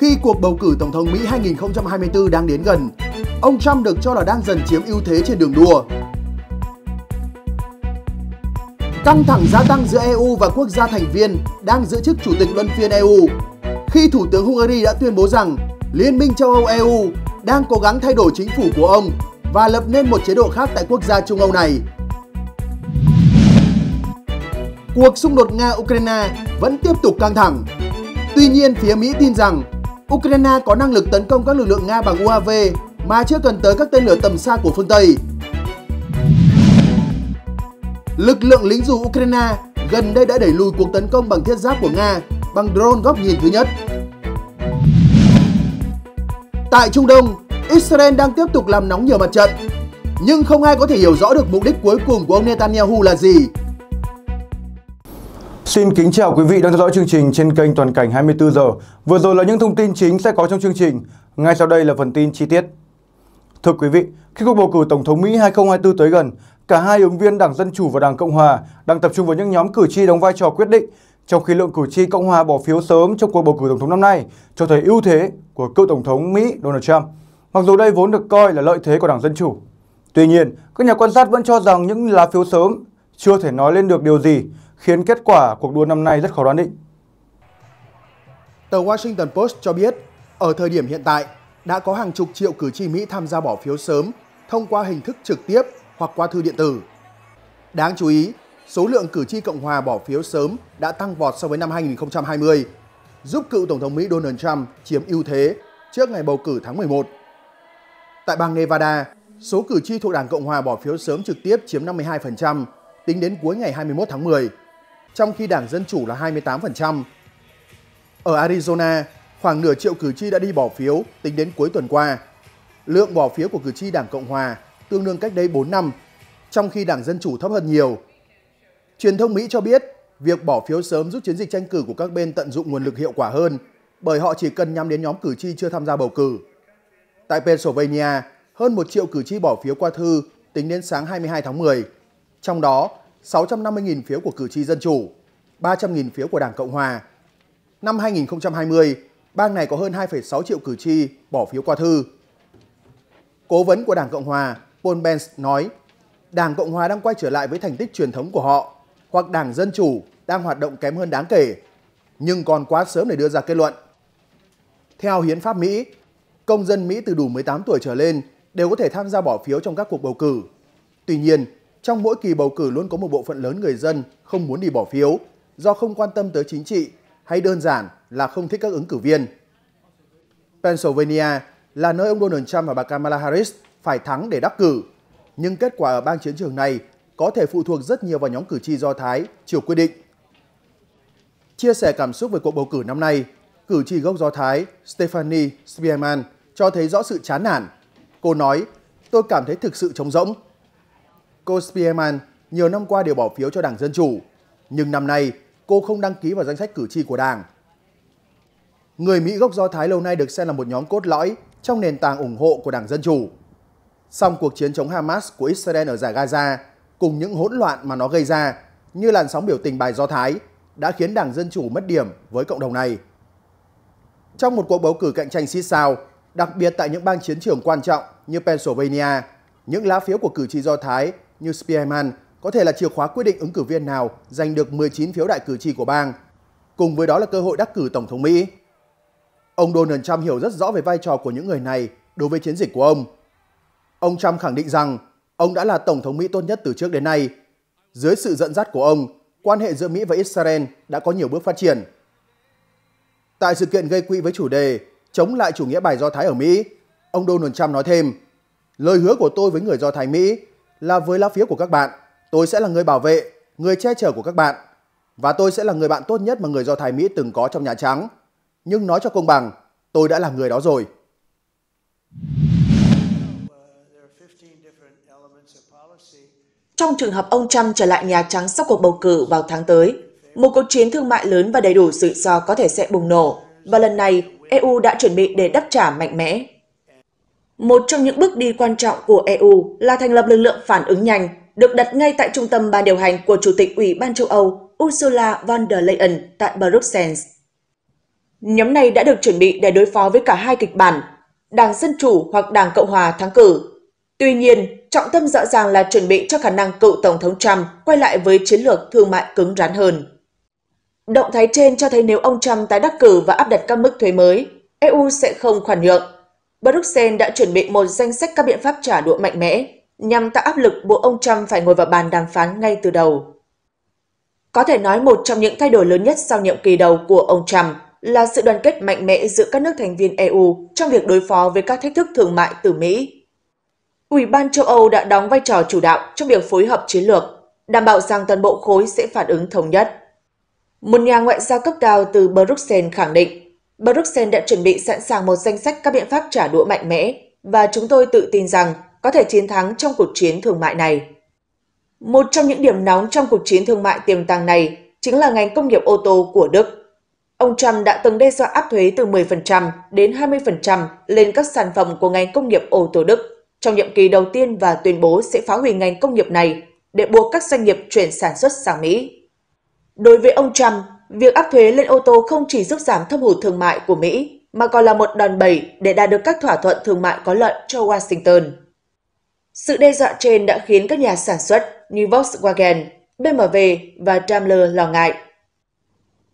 khi cuộc bầu cử Tổng thống Mỹ 2024 đang đến gần. Ông Trump được cho là đang dần chiếm ưu thế trên đường đua. Căng thẳng gia tăng giữa EU và quốc gia thành viên đang giữ chức chủ tịch luân phiên EU khi Thủ tướng Hungary đã tuyên bố rằng Liên minh châu Âu EU đang cố gắng thay đổi chính phủ của ông và lập nên một chế độ khác tại quốc gia Trung Âu này. Cuộc xung đột Nga-Ukraine vẫn tiếp tục căng thẳng. Tuy nhiên, phía Mỹ tin rằng Ukraine có năng lực tấn công các lực lượng Nga bằng UAV mà chưa cần tới các tên lửa tầm xa của phương Tây. Lực lượng lính dù Ukraine gần đây đã đẩy lùi cuộc tấn công bằng thiết giáp của Nga bằng drone góc nhìn thứ nhất. Tại Trung Đông, Israel đang tiếp tục làm nóng nhiều mặt trận, nhưng không ai có thể hiểu rõ được mục đích cuối cùng của ông Netanyahu là gì Xin kính chào quý vị đang theo dõi chương trình trên kênh Toàn cảnh 24 giờ. Vừa rồi là những thông tin chính sẽ có trong chương trình. Ngay sau đây là phần tin chi tiết. Thưa quý vị, khi cuộc bầu cử Tổng thống Mỹ 2024 tới gần, cả hai ứng viên Đảng Dân Chủ và Đảng Cộng Hòa đang tập trung vào những nhóm cử tri đóng vai trò quyết định, trong khi lượng cử tri Cộng Hòa bỏ phiếu sớm trong cuộc bầu cử Tổng thống năm nay cho thấy ưu thế của cựu Tổng thống Mỹ Donald Trump, mặc dù đây vốn được coi là lợi thế của Đảng Dân Chủ. Tuy nhiên, các nhà quan sát vẫn cho rằng những lá phiếu sớm chưa thể nói lên được điều gì khiến kết quả cuộc đua năm nay rất khó đoán định. Tờ Washington Post cho biết, ở thời điểm hiện tại, đã có hàng chục triệu cử tri Mỹ tham gia bỏ phiếu sớm thông qua hình thức trực tiếp hoặc qua thư điện tử. Đáng chú ý, số lượng cử tri Cộng hòa bỏ phiếu sớm đã tăng vọt so với năm 2020, giúp cựu Tổng thống Mỹ Donald Trump chiếm ưu thế trước ngày bầu cử tháng 11. Tại bang Nevada, số cử tri thuộc Đảng Cộng hòa bỏ phiếu sớm trực tiếp chiếm 52% tính đến cuối ngày 21 tháng 10 trong khi Đảng Dân Chủ là 28%. Ở Arizona, khoảng nửa triệu cử tri đã đi bỏ phiếu tính đến cuối tuần qua. Lượng bỏ phiếu của cử tri Đảng Cộng Hòa tương đương cách đây 4 năm, trong khi Đảng Dân Chủ thấp hơn nhiều. Truyền thông Mỹ cho biết việc bỏ phiếu sớm giúp chiến dịch tranh cử của các bên tận dụng nguồn lực hiệu quả hơn bởi họ chỉ cần nhắm đến nhóm cử tri chưa tham gia bầu cử. Tại Pennsylvania, hơn 1 triệu cử tri bỏ phiếu qua thư tính đến sáng 22 tháng 10. Trong đó, 650.000 phiếu của cử tri Dân Chủ, 300.000 phiếu của Đảng Cộng Hòa. Năm 2020, bang này có hơn 2,6 triệu cử tri bỏ phiếu qua thư. Cố vấn của Đảng Cộng Hòa, Paul Benz nói, Đảng Cộng Hòa đang quay trở lại với thành tích truyền thống của họ, hoặc Đảng Dân Chủ đang hoạt động kém hơn đáng kể, nhưng còn quá sớm để đưa ra kết luận. Theo Hiến pháp Mỹ, công dân Mỹ từ đủ 18 tuổi trở lên đều có thể tham gia bỏ phiếu trong các cuộc bầu cử. Tuy nhiên, trong mỗi kỳ bầu cử luôn có một bộ phận lớn người dân không muốn đi bỏ phiếu do không quan tâm tới chính trị hay đơn giản là không thích các ứng cử viên. Pennsylvania là nơi ông Donald Trump và bà Kamala Harris phải thắng để đắc cử, nhưng kết quả ở bang chiến trường này có thể phụ thuộc rất nhiều vào nhóm cử tri Do Thái chiều quyết định. Chia sẻ cảm xúc về cuộc bầu cử năm nay, cử tri gốc Do Thái Stephanie Spearman cho thấy rõ sự chán nản. Cô nói, tôi cảm thấy thực sự trống rỗng cô Spearman nhiều năm qua đều bỏ phiếu cho Đảng Dân Chủ, nhưng năm nay cô không đăng ký vào danh sách cử tri của Đảng. Người Mỹ gốc Do Thái lâu nay được xem là một nhóm cốt lõi trong nền tảng ủng hộ của Đảng Dân Chủ. Song cuộc chiến chống Hamas của Israel ở giải Gaza cùng những hỗn loạn mà nó gây ra như làn sóng biểu tình bài Do Thái đã khiến Đảng Dân Chủ mất điểm với cộng đồng này. Trong một cuộc bầu cử cạnh tranh xít sao, đặc biệt tại những bang chiến trường quan trọng như Pennsylvania, những lá phiếu của cử tri Do Thái như Spearman có thể là chìa khóa quyết định ứng cử viên nào giành được 19 phiếu đại cử tri của bang. Cùng với đó là cơ hội đắc cử Tổng thống Mỹ. Ông Donald Trump hiểu rất rõ về vai trò của những người này đối với chiến dịch của ông. Ông Trump khẳng định rằng ông đã là Tổng thống Mỹ tốt nhất từ trước đến nay. Dưới sự dẫn dắt của ông, quan hệ giữa Mỹ và Israel đã có nhiều bước phát triển. Tại sự kiện gây quỹ với chủ đề Chống lại chủ nghĩa bài Do Thái ở Mỹ, ông Donald Trump nói thêm, lời hứa của tôi với người Do Thái Mỹ là với lá phiếu của các bạn, tôi sẽ là người bảo vệ, người che chở của các bạn. Và tôi sẽ là người bạn tốt nhất mà người Do Thái Mỹ từng có trong Nhà Trắng. Nhưng nói cho công bằng, tôi đã là người đó rồi. Trong trường hợp ông Trump trở lại Nhà Trắng sau cuộc bầu cử vào tháng tới, một cuộc chiến thương mại lớn và đầy đủ rủi do có thể sẽ bùng nổ. Và lần này, EU đã chuẩn bị để đáp trả mạnh mẽ một trong những bước đi quan trọng của EU là thành lập lực lượng phản ứng nhanh, được đặt ngay tại trung tâm ban điều hành của Chủ tịch Ủy ban châu Âu Ursula von der Leyen tại Bruxelles. Nhóm này đã được chuẩn bị để đối phó với cả hai kịch bản, Đảng Dân Chủ hoặc Đảng Cộng Hòa thắng cử. Tuy nhiên, trọng tâm rõ ràng là chuẩn bị cho khả năng cựu Tổng thống Trump quay lại với chiến lược thương mại cứng rắn hơn. Động thái trên cho thấy nếu ông Trump tái đắc cử và áp đặt các mức thuế mới, EU sẽ không khoản nhượng Bruxelles đã chuẩn bị một danh sách các biện pháp trả đũa mạnh mẽ nhằm tạo áp lực buộc ông Trump phải ngồi vào bàn đàm phán ngay từ đầu. Có thể nói một trong những thay đổi lớn nhất sau nhiệm kỳ đầu của ông Trump là sự đoàn kết mạnh mẽ giữa các nước thành viên EU trong việc đối phó với các thách thức thương mại từ Mỹ. Ủy ban châu Âu đã đóng vai trò chủ đạo trong việc phối hợp chiến lược, đảm bảo rằng toàn bộ khối sẽ phản ứng thống nhất. Một nhà ngoại giao cấp cao từ Bruxelles khẳng định Bruxelles đã chuẩn bị sẵn sàng một danh sách các biện pháp trả đũa mạnh mẽ và chúng tôi tự tin rằng có thể chiến thắng trong cuộc chiến thương mại này. Một trong những điểm nóng trong cuộc chiến thương mại tiềm tàng này chính là ngành công nghiệp ô tô của Đức. Ông Trump đã từng đe dọa áp thuế từ 10% đến 20% lên các sản phẩm của ngành công nghiệp ô tô Đức trong nhiệm kỳ đầu tiên và tuyên bố sẽ phá hủy ngành công nghiệp này để buộc các doanh nghiệp chuyển sản xuất sang Mỹ. Đối với ông Trump, Việc áp thuế lên ô tô không chỉ giúp giảm thâm hụt thương mại của Mỹ, mà còn là một đòn bẩy để đạt được các thỏa thuận thương mại có lợi cho Washington. Sự đe dọa trên đã khiến các nhà sản xuất như Volkswagen, BMW và Daimler lo ngại.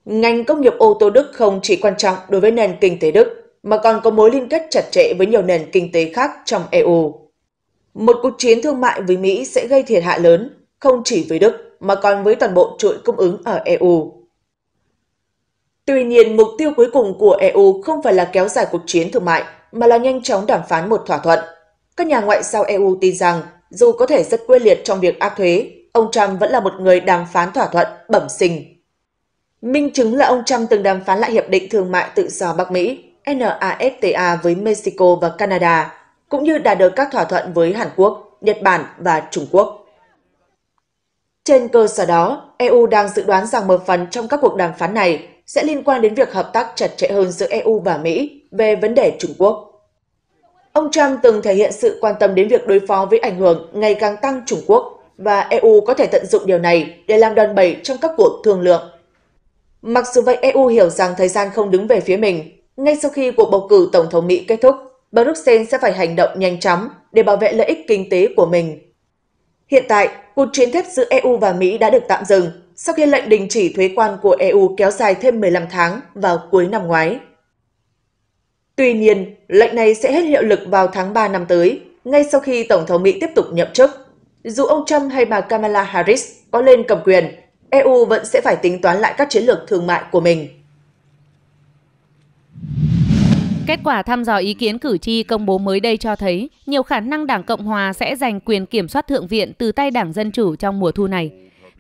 Ngành công nghiệp ô tô Đức không chỉ quan trọng đối với nền kinh tế Đức, mà còn có mối liên kết chặt chẽ với nhiều nền kinh tế khác trong EU. Một cuộc chiến thương mại với Mỹ sẽ gây thiệt hại lớn, không chỉ với Đức mà còn với toàn bộ chuỗi cung ứng ở EU. Tuy nhiên, mục tiêu cuối cùng của EU không phải là kéo dài cuộc chiến thương mại, mà là nhanh chóng đàm phán một thỏa thuận. Các nhà ngoại giao EU tin rằng, dù có thể rất quyết liệt trong việc áp thuế, ông Trump vẫn là một người đàm phán thỏa thuận bẩm sinh. Minh chứng là ông Trump từng đàm phán lại Hiệp định Thương mại Tự do Bắc Mỹ NAFTA với Mexico và Canada, cũng như đạt được các thỏa thuận với Hàn Quốc, Nhật Bản và Trung Quốc. Trên cơ sở đó, EU đang dự đoán rằng một phần trong các cuộc đàm phán này sẽ liên quan đến việc hợp tác chặt chẽ hơn giữa EU và Mỹ về vấn đề Trung Quốc. Ông Trump từng thể hiện sự quan tâm đến việc đối phó với ảnh hưởng ngày càng tăng Trung Quốc và EU có thể tận dụng điều này để làm đòn bẩy trong các cuộc thương lượng. Mặc dù vậy, EU hiểu rằng thời gian không đứng về phía mình. Ngay sau khi cuộc bầu cử Tổng thống Mỹ kết thúc, Bruxelles sẽ phải hành động nhanh chóng để bảo vệ lợi ích kinh tế của mình. Hiện tại, cuộc chiến thép giữa EU và Mỹ đã được tạm dừng sau khi lệnh đình chỉ thuế quan của EU kéo dài thêm 15 tháng vào cuối năm ngoái. Tuy nhiên, lệnh này sẽ hết hiệu lực vào tháng 3 năm tới, ngay sau khi Tổng thống Mỹ tiếp tục nhậm chức. Dù ông Trump hay bà Kamala Harris có lên cầm quyền, EU vẫn sẽ phải tính toán lại các chiến lược thương mại của mình. Kết quả thăm dò ý kiến cử tri công bố mới đây cho thấy nhiều khả năng Đảng Cộng Hòa sẽ giành quyền kiểm soát Thượng viện từ tay Đảng Dân Chủ trong mùa thu này.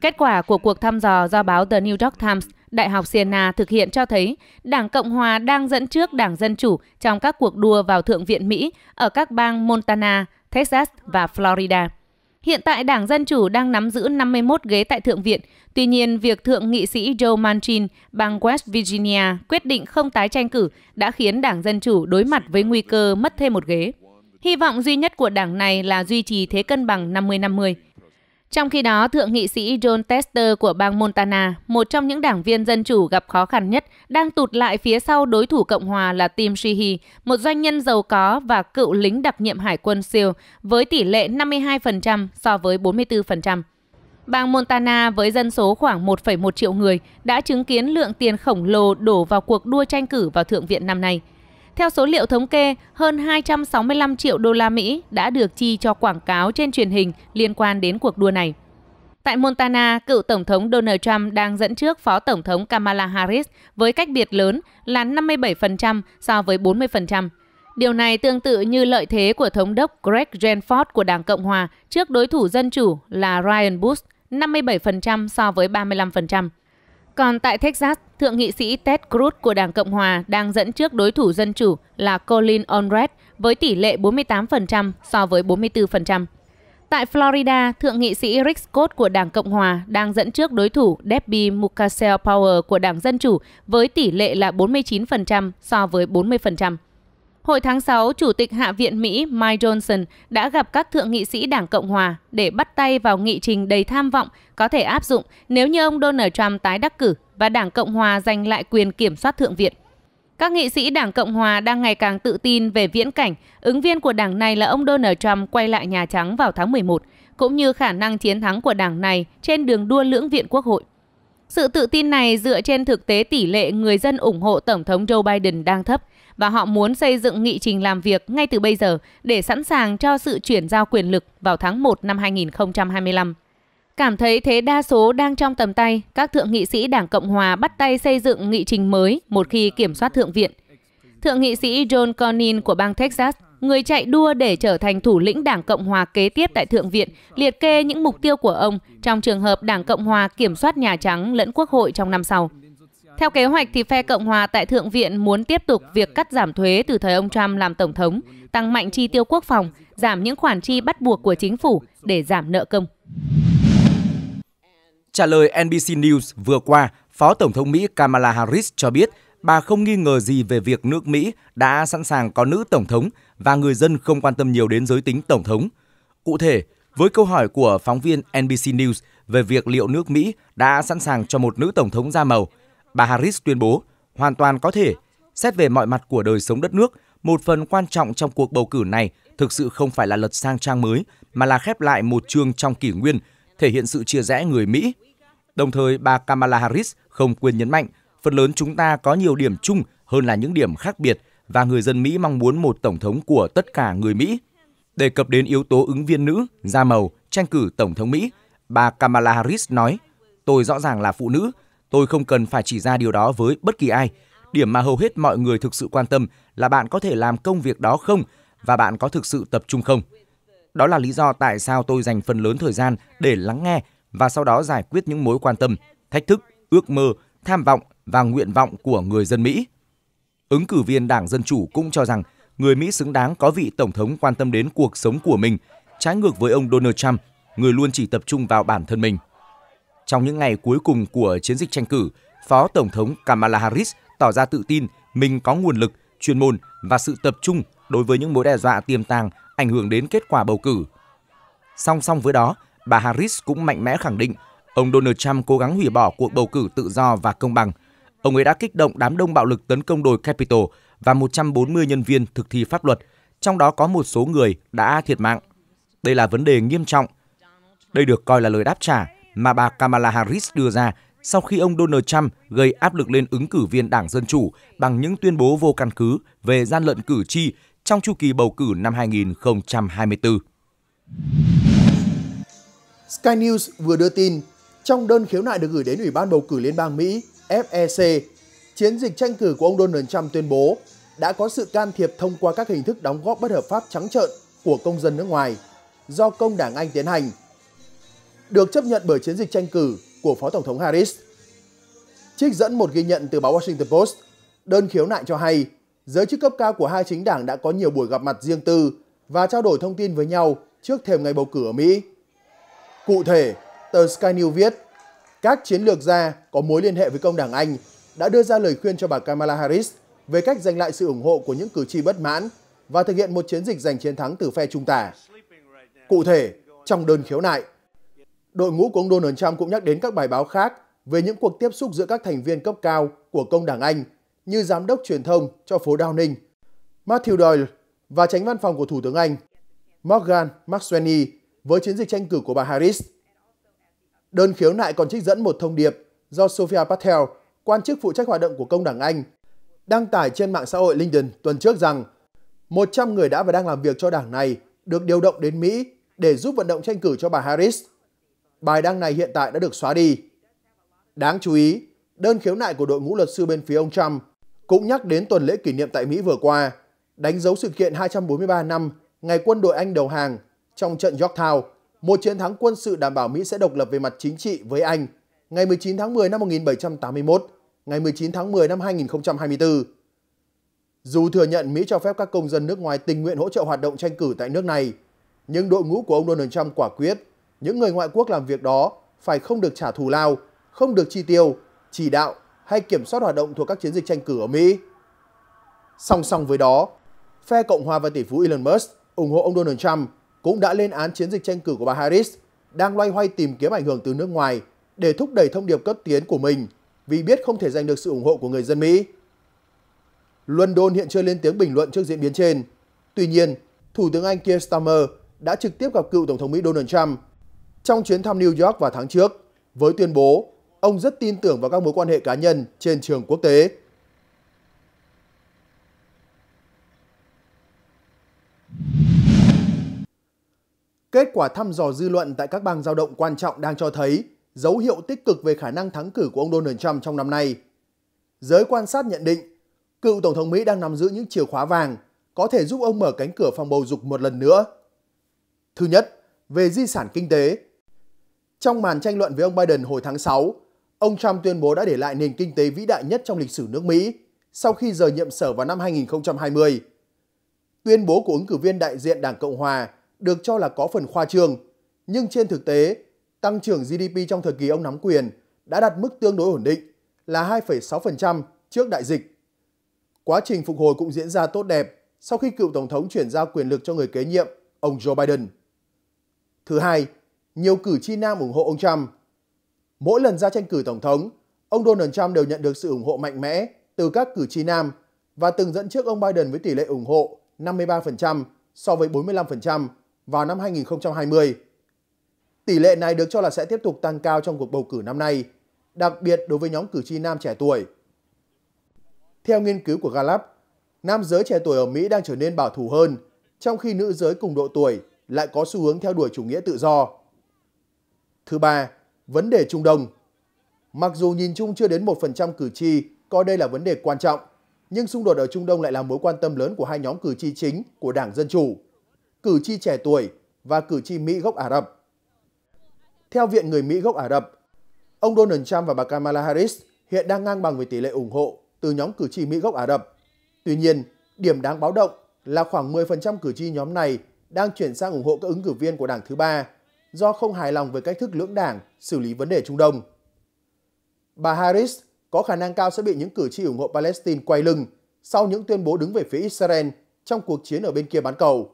Kết quả của cuộc thăm dò do báo The New York Times, Đại học Siena thực hiện cho thấy Đảng Cộng Hòa đang dẫn trước Đảng Dân Chủ trong các cuộc đua vào Thượng viện Mỹ ở các bang Montana, Texas và Florida. Hiện tại Đảng Dân Chủ đang nắm giữ 51 ghế tại Thượng viện. Tuy nhiên, việc Thượng nghị sĩ Joe Manchin, bang West Virginia, quyết định không tái tranh cử đã khiến Đảng Dân Chủ đối mặt với nguy cơ mất thêm một ghế. Hy vọng duy nhất của đảng này là duy trì thế cân bằng 50-50. Trong khi đó, Thượng nghị sĩ John Tester của bang Montana, một trong những đảng viên dân chủ gặp khó khăn nhất, đang tụt lại phía sau đối thủ Cộng hòa là Tim Sheehy, một doanh nhân giàu có và cựu lính đặc nhiệm hải quân SEAL, với tỷ lệ 52% so với 44%. Bang Montana với dân số khoảng 1,1 triệu người đã chứng kiến lượng tiền khổng lồ đổ vào cuộc đua tranh cử vào Thượng viện năm nay – theo số liệu thống kê, hơn 265 triệu đô la Mỹ đã được chi cho quảng cáo trên truyền hình liên quan đến cuộc đua này. Tại Montana, cựu Tổng thống Donald Trump đang dẫn trước Phó Tổng thống Kamala Harris với cách biệt lớn là 57% so với 40%. Điều này tương tự như lợi thế của Thống đốc Greg Jenford của Đảng Cộng Hòa trước đối thủ Dân Chủ là Ryan Bush 57% so với 35%. Còn tại Texas, Thượng nghị sĩ Ted Cruz của Đảng Cộng Hòa đang dẫn trước đối thủ Dân Chủ là Colin Onred với tỷ lệ 48% so với 44%. Tại Florida, Thượng nghị sĩ Rick Scott của Đảng Cộng Hòa đang dẫn trước đối thủ Debbie Mukasey Power của Đảng Dân Chủ với tỷ lệ là 49% so với 40%. Hồi tháng 6, Chủ tịch Hạ viện Mỹ Mike Johnson đã gặp các thượng nghị sĩ Đảng Cộng Hòa để bắt tay vào nghị trình đầy tham vọng có thể áp dụng nếu như ông Donald Trump tái đắc cử và Đảng Cộng Hòa giành lại quyền kiểm soát Thượng viện. Các nghị sĩ Đảng Cộng Hòa đang ngày càng tự tin về viễn cảnh ứng viên của đảng này là ông Donald Trump quay lại Nhà Trắng vào tháng 11, cũng như khả năng chiến thắng của đảng này trên đường đua lưỡng viện quốc hội. Sự tự tin này dựa trên thực tế tỷ lệ người dân ủng hộ Tổng thống Joe Biden đang thấp và họ muốn xây dựng nghị trình làm việc ngay từ bây giờ để sẵn sàng cho sự chuyển giao quyền lực vào tháng 1 năm 2025. Cảm thấy thế đa số đang trong tầm tay, các thượng nghị sĩ Đảng Cộng Hòa bắt tay xây dựng nghị trình mới một khi kiểm soát Thượng viện. Thượng nghị sĩ John Cornyn của bang Texas người chạy đua để trở thành thủ lĩnh Đảng Cộng hòa kế tiếp tại Thượng viện, liệt kê những mục tiêu của ông trong trường hợp Đảng Cộng hòa kiểm soát Nhà Trắng lẫn Quốc hội trong năm sau. Theo kế hoạch thì phe Cộng hòa tại Thượng viện muốn tiếp tục việc cắt giảm thuế từ thời ông Trump làm tổng thống, tăng mạnh chi tiêu quốc phòng, giảm những khoản chi bắt buộc của chính phủ để giảm nợ công. Trả lời NBC News vừa qua, Phó Tổng thống Mỹ Kamala Harris cho biết bà không nghi ngờ gì về việc nước Mỹ đã sẵn sàng có nữ tổng thống và người dân không quan tâm nhiều đến giới tính tổng thống. Cụ thể, với câu hỏi của phóng viên NBC News về việc liệu nước Mỹ đã sẵn sàng cho một nữ tổng thống da màu, bà Harris tuyên bố hoàn toàn có thể. Xét về mọi mặt của đời sống đất nước, một phần quan trọng trong cuộc bầu cử này thực sự không phải là lật sang trang mới mà là khép lại một chương trong kỷ nguyên, thể hiện sự chia rẽ người Mỹ. Đồng thời, bà Kamala Harris không quên nhấn mạnh phần lớn chúng ta có nhiều điểm chung hơn là những điểm khác biệt và người dân Mỹ mong muốn một tổng thống của tất cả người Mỹ. Đề cập đến yếu tố ứng viên nữ, da màu, tranh cử tổng thống Mỹ, bà Kamala Harris nói, tôi rõ ràng là phụ nữ, tôi không cần phải chỉ ra điều đó với bất kỳ ai. Điểm mà hầu hết mọi người thực sự quan tâm là bạn có thể làm công việc đó không và bạn có thực sự tập trung không. Đó là lý do tại sao tôi dành phần lớn thời gian để lắng nghe và sau đó giải quyết những mối quan tâm, thách thức, ước mơ, tham vọng và nguyện vọng của người dân Mỹ. Ứng cử viên Đảng Dân Chủ cũng cho rằng người Mỹ xứng đáng có vị Tổng thống quan tâm đến cuộc sống của mình, trái ngược với ông Donald Trump, người luôn chỉ tập trung vào bản thân mình. Trong những ngày cuối cùng của chiến dịch tranh cử, Phó Tổng thống Kamala Harris tỏ ra tự tin mình có nguồn lực, chuyên môn và sự tập trung đối với những mối đe dọa tiềm tàng ảnh hưởng đến kết quả bầu cử. Song song với đó, bà Harris cũng mạnh mẽ khẳng định ông Donald Trump cố gắng hủy bỏ cuộc bầu cử tự do và công bằng – Ông ấy đã kích động đám đông bạo lực tấn công đồi Capitol và 140 nhân viên thực thi pháp luật, trong đó có một số người đã thiệt mạng. Đây là vấn đề nghiêm trọng. Đây được coi là lời đáp trả mà bà Kamala Harris đưa ra sau khi ông Donald Trump gây áp lực lên ứng cử viên Đảng Dân Chủ bằng những tuyên bố vô căn cứ về gian lận cử tri trong chu kỳ bầu cử năm 2024. Sky News vừa đưa tin, trong đơn khiếu nại được gửi đến Ủy ban bầu cử Liên bang Mỹ FEC, chiến dịch tranh cử của ông Donald Trump tuyên bố đã có sự can thiệp thông qua các hình thức đóng góp bất hợp pháp trắng trợn của công dân nước ngoài do công đảng Anh tiến hành, được chấp nhận bởi chiến dịch tranh cử của Phó Tổng thống Harris. Trích dẫn một ghi nhận từ báo Washington Post, đơn khiếu nại cho hay giới chức cấp cao của hai chính đảng đã có nhiều buổi gặp mặt riêng tư và trao đổi thông tin với nhau trước thềm ngày bầu cử ở Mỹ. Cụ thể, tờ Sky News viết, các chiến lược gia có mối liên hệ với công đảng Anh đã đưa ra lời khuyên cho bà Kamala Harris về cách giành lại sự ủng hộ của những cử tri bất mãn và thực hiện một chiến dịch giành chiến thắng từ phe trung tả. Cụ thể, trong đơn khiếu nại, đội ngũ của ông Donald Trump cũng nhắc đến các bài báo khác về những cuộc tiếp xúc giữa các thành viên cấp cao của công đảng Anh như giám đốc truyền thông cho phố Downing, Matthew Doyle và tránh văn phòng của Thủ tướng Anh, Morgan McSweeney với chiến dịch tranh cử của bà Harris – Đơn khiếu nại còn trích dẫn một thông điệp do Sophia Patel, quan chức phụ trách hoạt động của công đảng Anh, đăng tải trên mạng xã hội LinkedIn tuần trước rằng 100 người đã và đang làm việc cho đảng này được điều động đến Mỹ để giúp vận động tranh cử cho bà Harris. Bài đăng này hiện tại đã được xóa đi. Đáng chú ý, đơn khiếu nại của đội ngũ luật sư bên phía ông Trump cũng nhắc đến tuần lễ kỷ niệm tại Mỹ vừa qua, đánh dấu sự kiện 243 năm ngày quân đội Anh đầu hàng trong trận Yorktown một chiến thắng quân sự đảm bảo Mỹ sẽ độc lập về mặt chính trị với Anh ngày 19 tháng 10 năm 1781, ngày 19 tháng 10 năm 2024. Dù thừa nhận Mỹ cho phép các công dân nước ngoài tình nguyện hỗ trợ hoạt động tranh cử tại nước này, nhưng đội ngũ của ông Donald Trump quả quyết, những người ngoại quốc làm việc đó phải không được trả thù lao, không được chi tiêu, chỉ đạo hay kiểm soát hoạt động thuộc các chiến dịch tranh cử ở Mỹ. Song song với đó, phe Cộng hòa và tỷ phú Elon Musk ủng hộ ông Donald Trump cũng đã lên án chiến dịch tranh cử của bà Harris đang loay hoay tìm kiếm ảnh hưởng từ nước ngoài để thúc đẩy thông điệp cấp tiến của mình vì biết không thể giành được sự ủng hộ của người dân Mỹ. London hiện chưa lên tiếng bình luận trước diễn biến trên. Tuy nhiên, Thủ tướng Anh Keir Starmer đã trực tiếp gặp cựu Tổng thống Mỹ Donald Trump trong chuyến thăm New York vào tháng trước với tuyên bố ông rất tin tưởng vào các mối quan hệ cá nhân trên trường quốc tế. Kết quả thăm dò dư luận tại các bang giao động quan trọng đang cho thấy dấu hiệu tích cực về khả năng thắng cử của ông Donald Trump trong năm nay. Giới quan sát nhận định, cựu Tổng thống Mỹ đang nắm giữ những chìa khóa vàng có thể giúp ông mở cánh cửa phòng bầu dục một lần nữa. Thứ nhất, về di sản kinh tế. Trong màn tranh luận với ông Biden hồi tháng 6, ông Trump tuyên bố đã để lại nền kinh tế vĩ đại nhất trong lịch sử nước Mỹ sau khi rời nhiệm sở vào năm 2020. Tuyên bố của ứng cử viên đại diện Đảng Cộng Hòa được cho là có phần khoa trương, nhưng trên thực tế, tăng trưởng GDP trong thời kỳ ông nắm quyền đã đạt mức tương đối ổn định là 2,6% trước đại dịch. Quá trình phục hồi cũng diễn ra tốt đẹp sau khi cựu Tổng thống chuyển giao quyền lực cho người kế nhiệm, ông Joe Biden. Thứ hai, nhiều cử tri nam ủng hộ ông Trump. Mỗi lần ra tranh cử Tổng thống, ông Donald Trump đều nhận được sự ủng hộ mạnh mẽ từ các cử tri nam và từng dẫn trước ông Biden với tỷ lệ ủng hộ 53% so với 45% vào năm 2020. Tỷ lệ này được cho là sẽ tiếp tục tăng cao trong cuộc bầu cử năm nay, đặc biệt đối với nhóm cử tri nam trẻ tuổi. Theo nghiên cứu của Gallup, nam giới trẻ tuổi ở Mỹ đang trở nên bảo thủ hơn, trong khi nữ giới cùng độ tuổi lại có xu hướng theo đuổi chủ nghĩa tự do. Thứ ba, vấn đề Trung Đông. Mặc dù nhìn chung chưa đến 1% cử tri coi đây là vấn đề quan trọng, nhưng xung đột ở Trung Đông lại là mối quan tâm lớn của hai nhóm cử tri chính của Đảng Dân Chủ cử tri trẻ tuổi và cử tri Mỹ gốc Ả Rập. Theo Viện Người Mỹ gốc Ả Rập, ông Donald Trump và bà Kamala Harris hiện đang ngang bằng về tỷ lệ ủng hộ từ nhóm cử tri Mỹ gốc Ả Rập. Tuy nhiên, điểm đáng báo động là khoảng 10% cử tri nhóm này đang chuyển sang ủng hộ các ứng cử viên của đảng thứ ba do không hài lòng với cách thức lưỡng đảng xử lý vấn đề Trung Đông. Bà Harris có khả năng cao sẽ bị những cử tri ủng hộ Palestine quay lưng sau những tuyên bố đứng về phía Israel trong cuộc chiến ở bên kia bán cầu.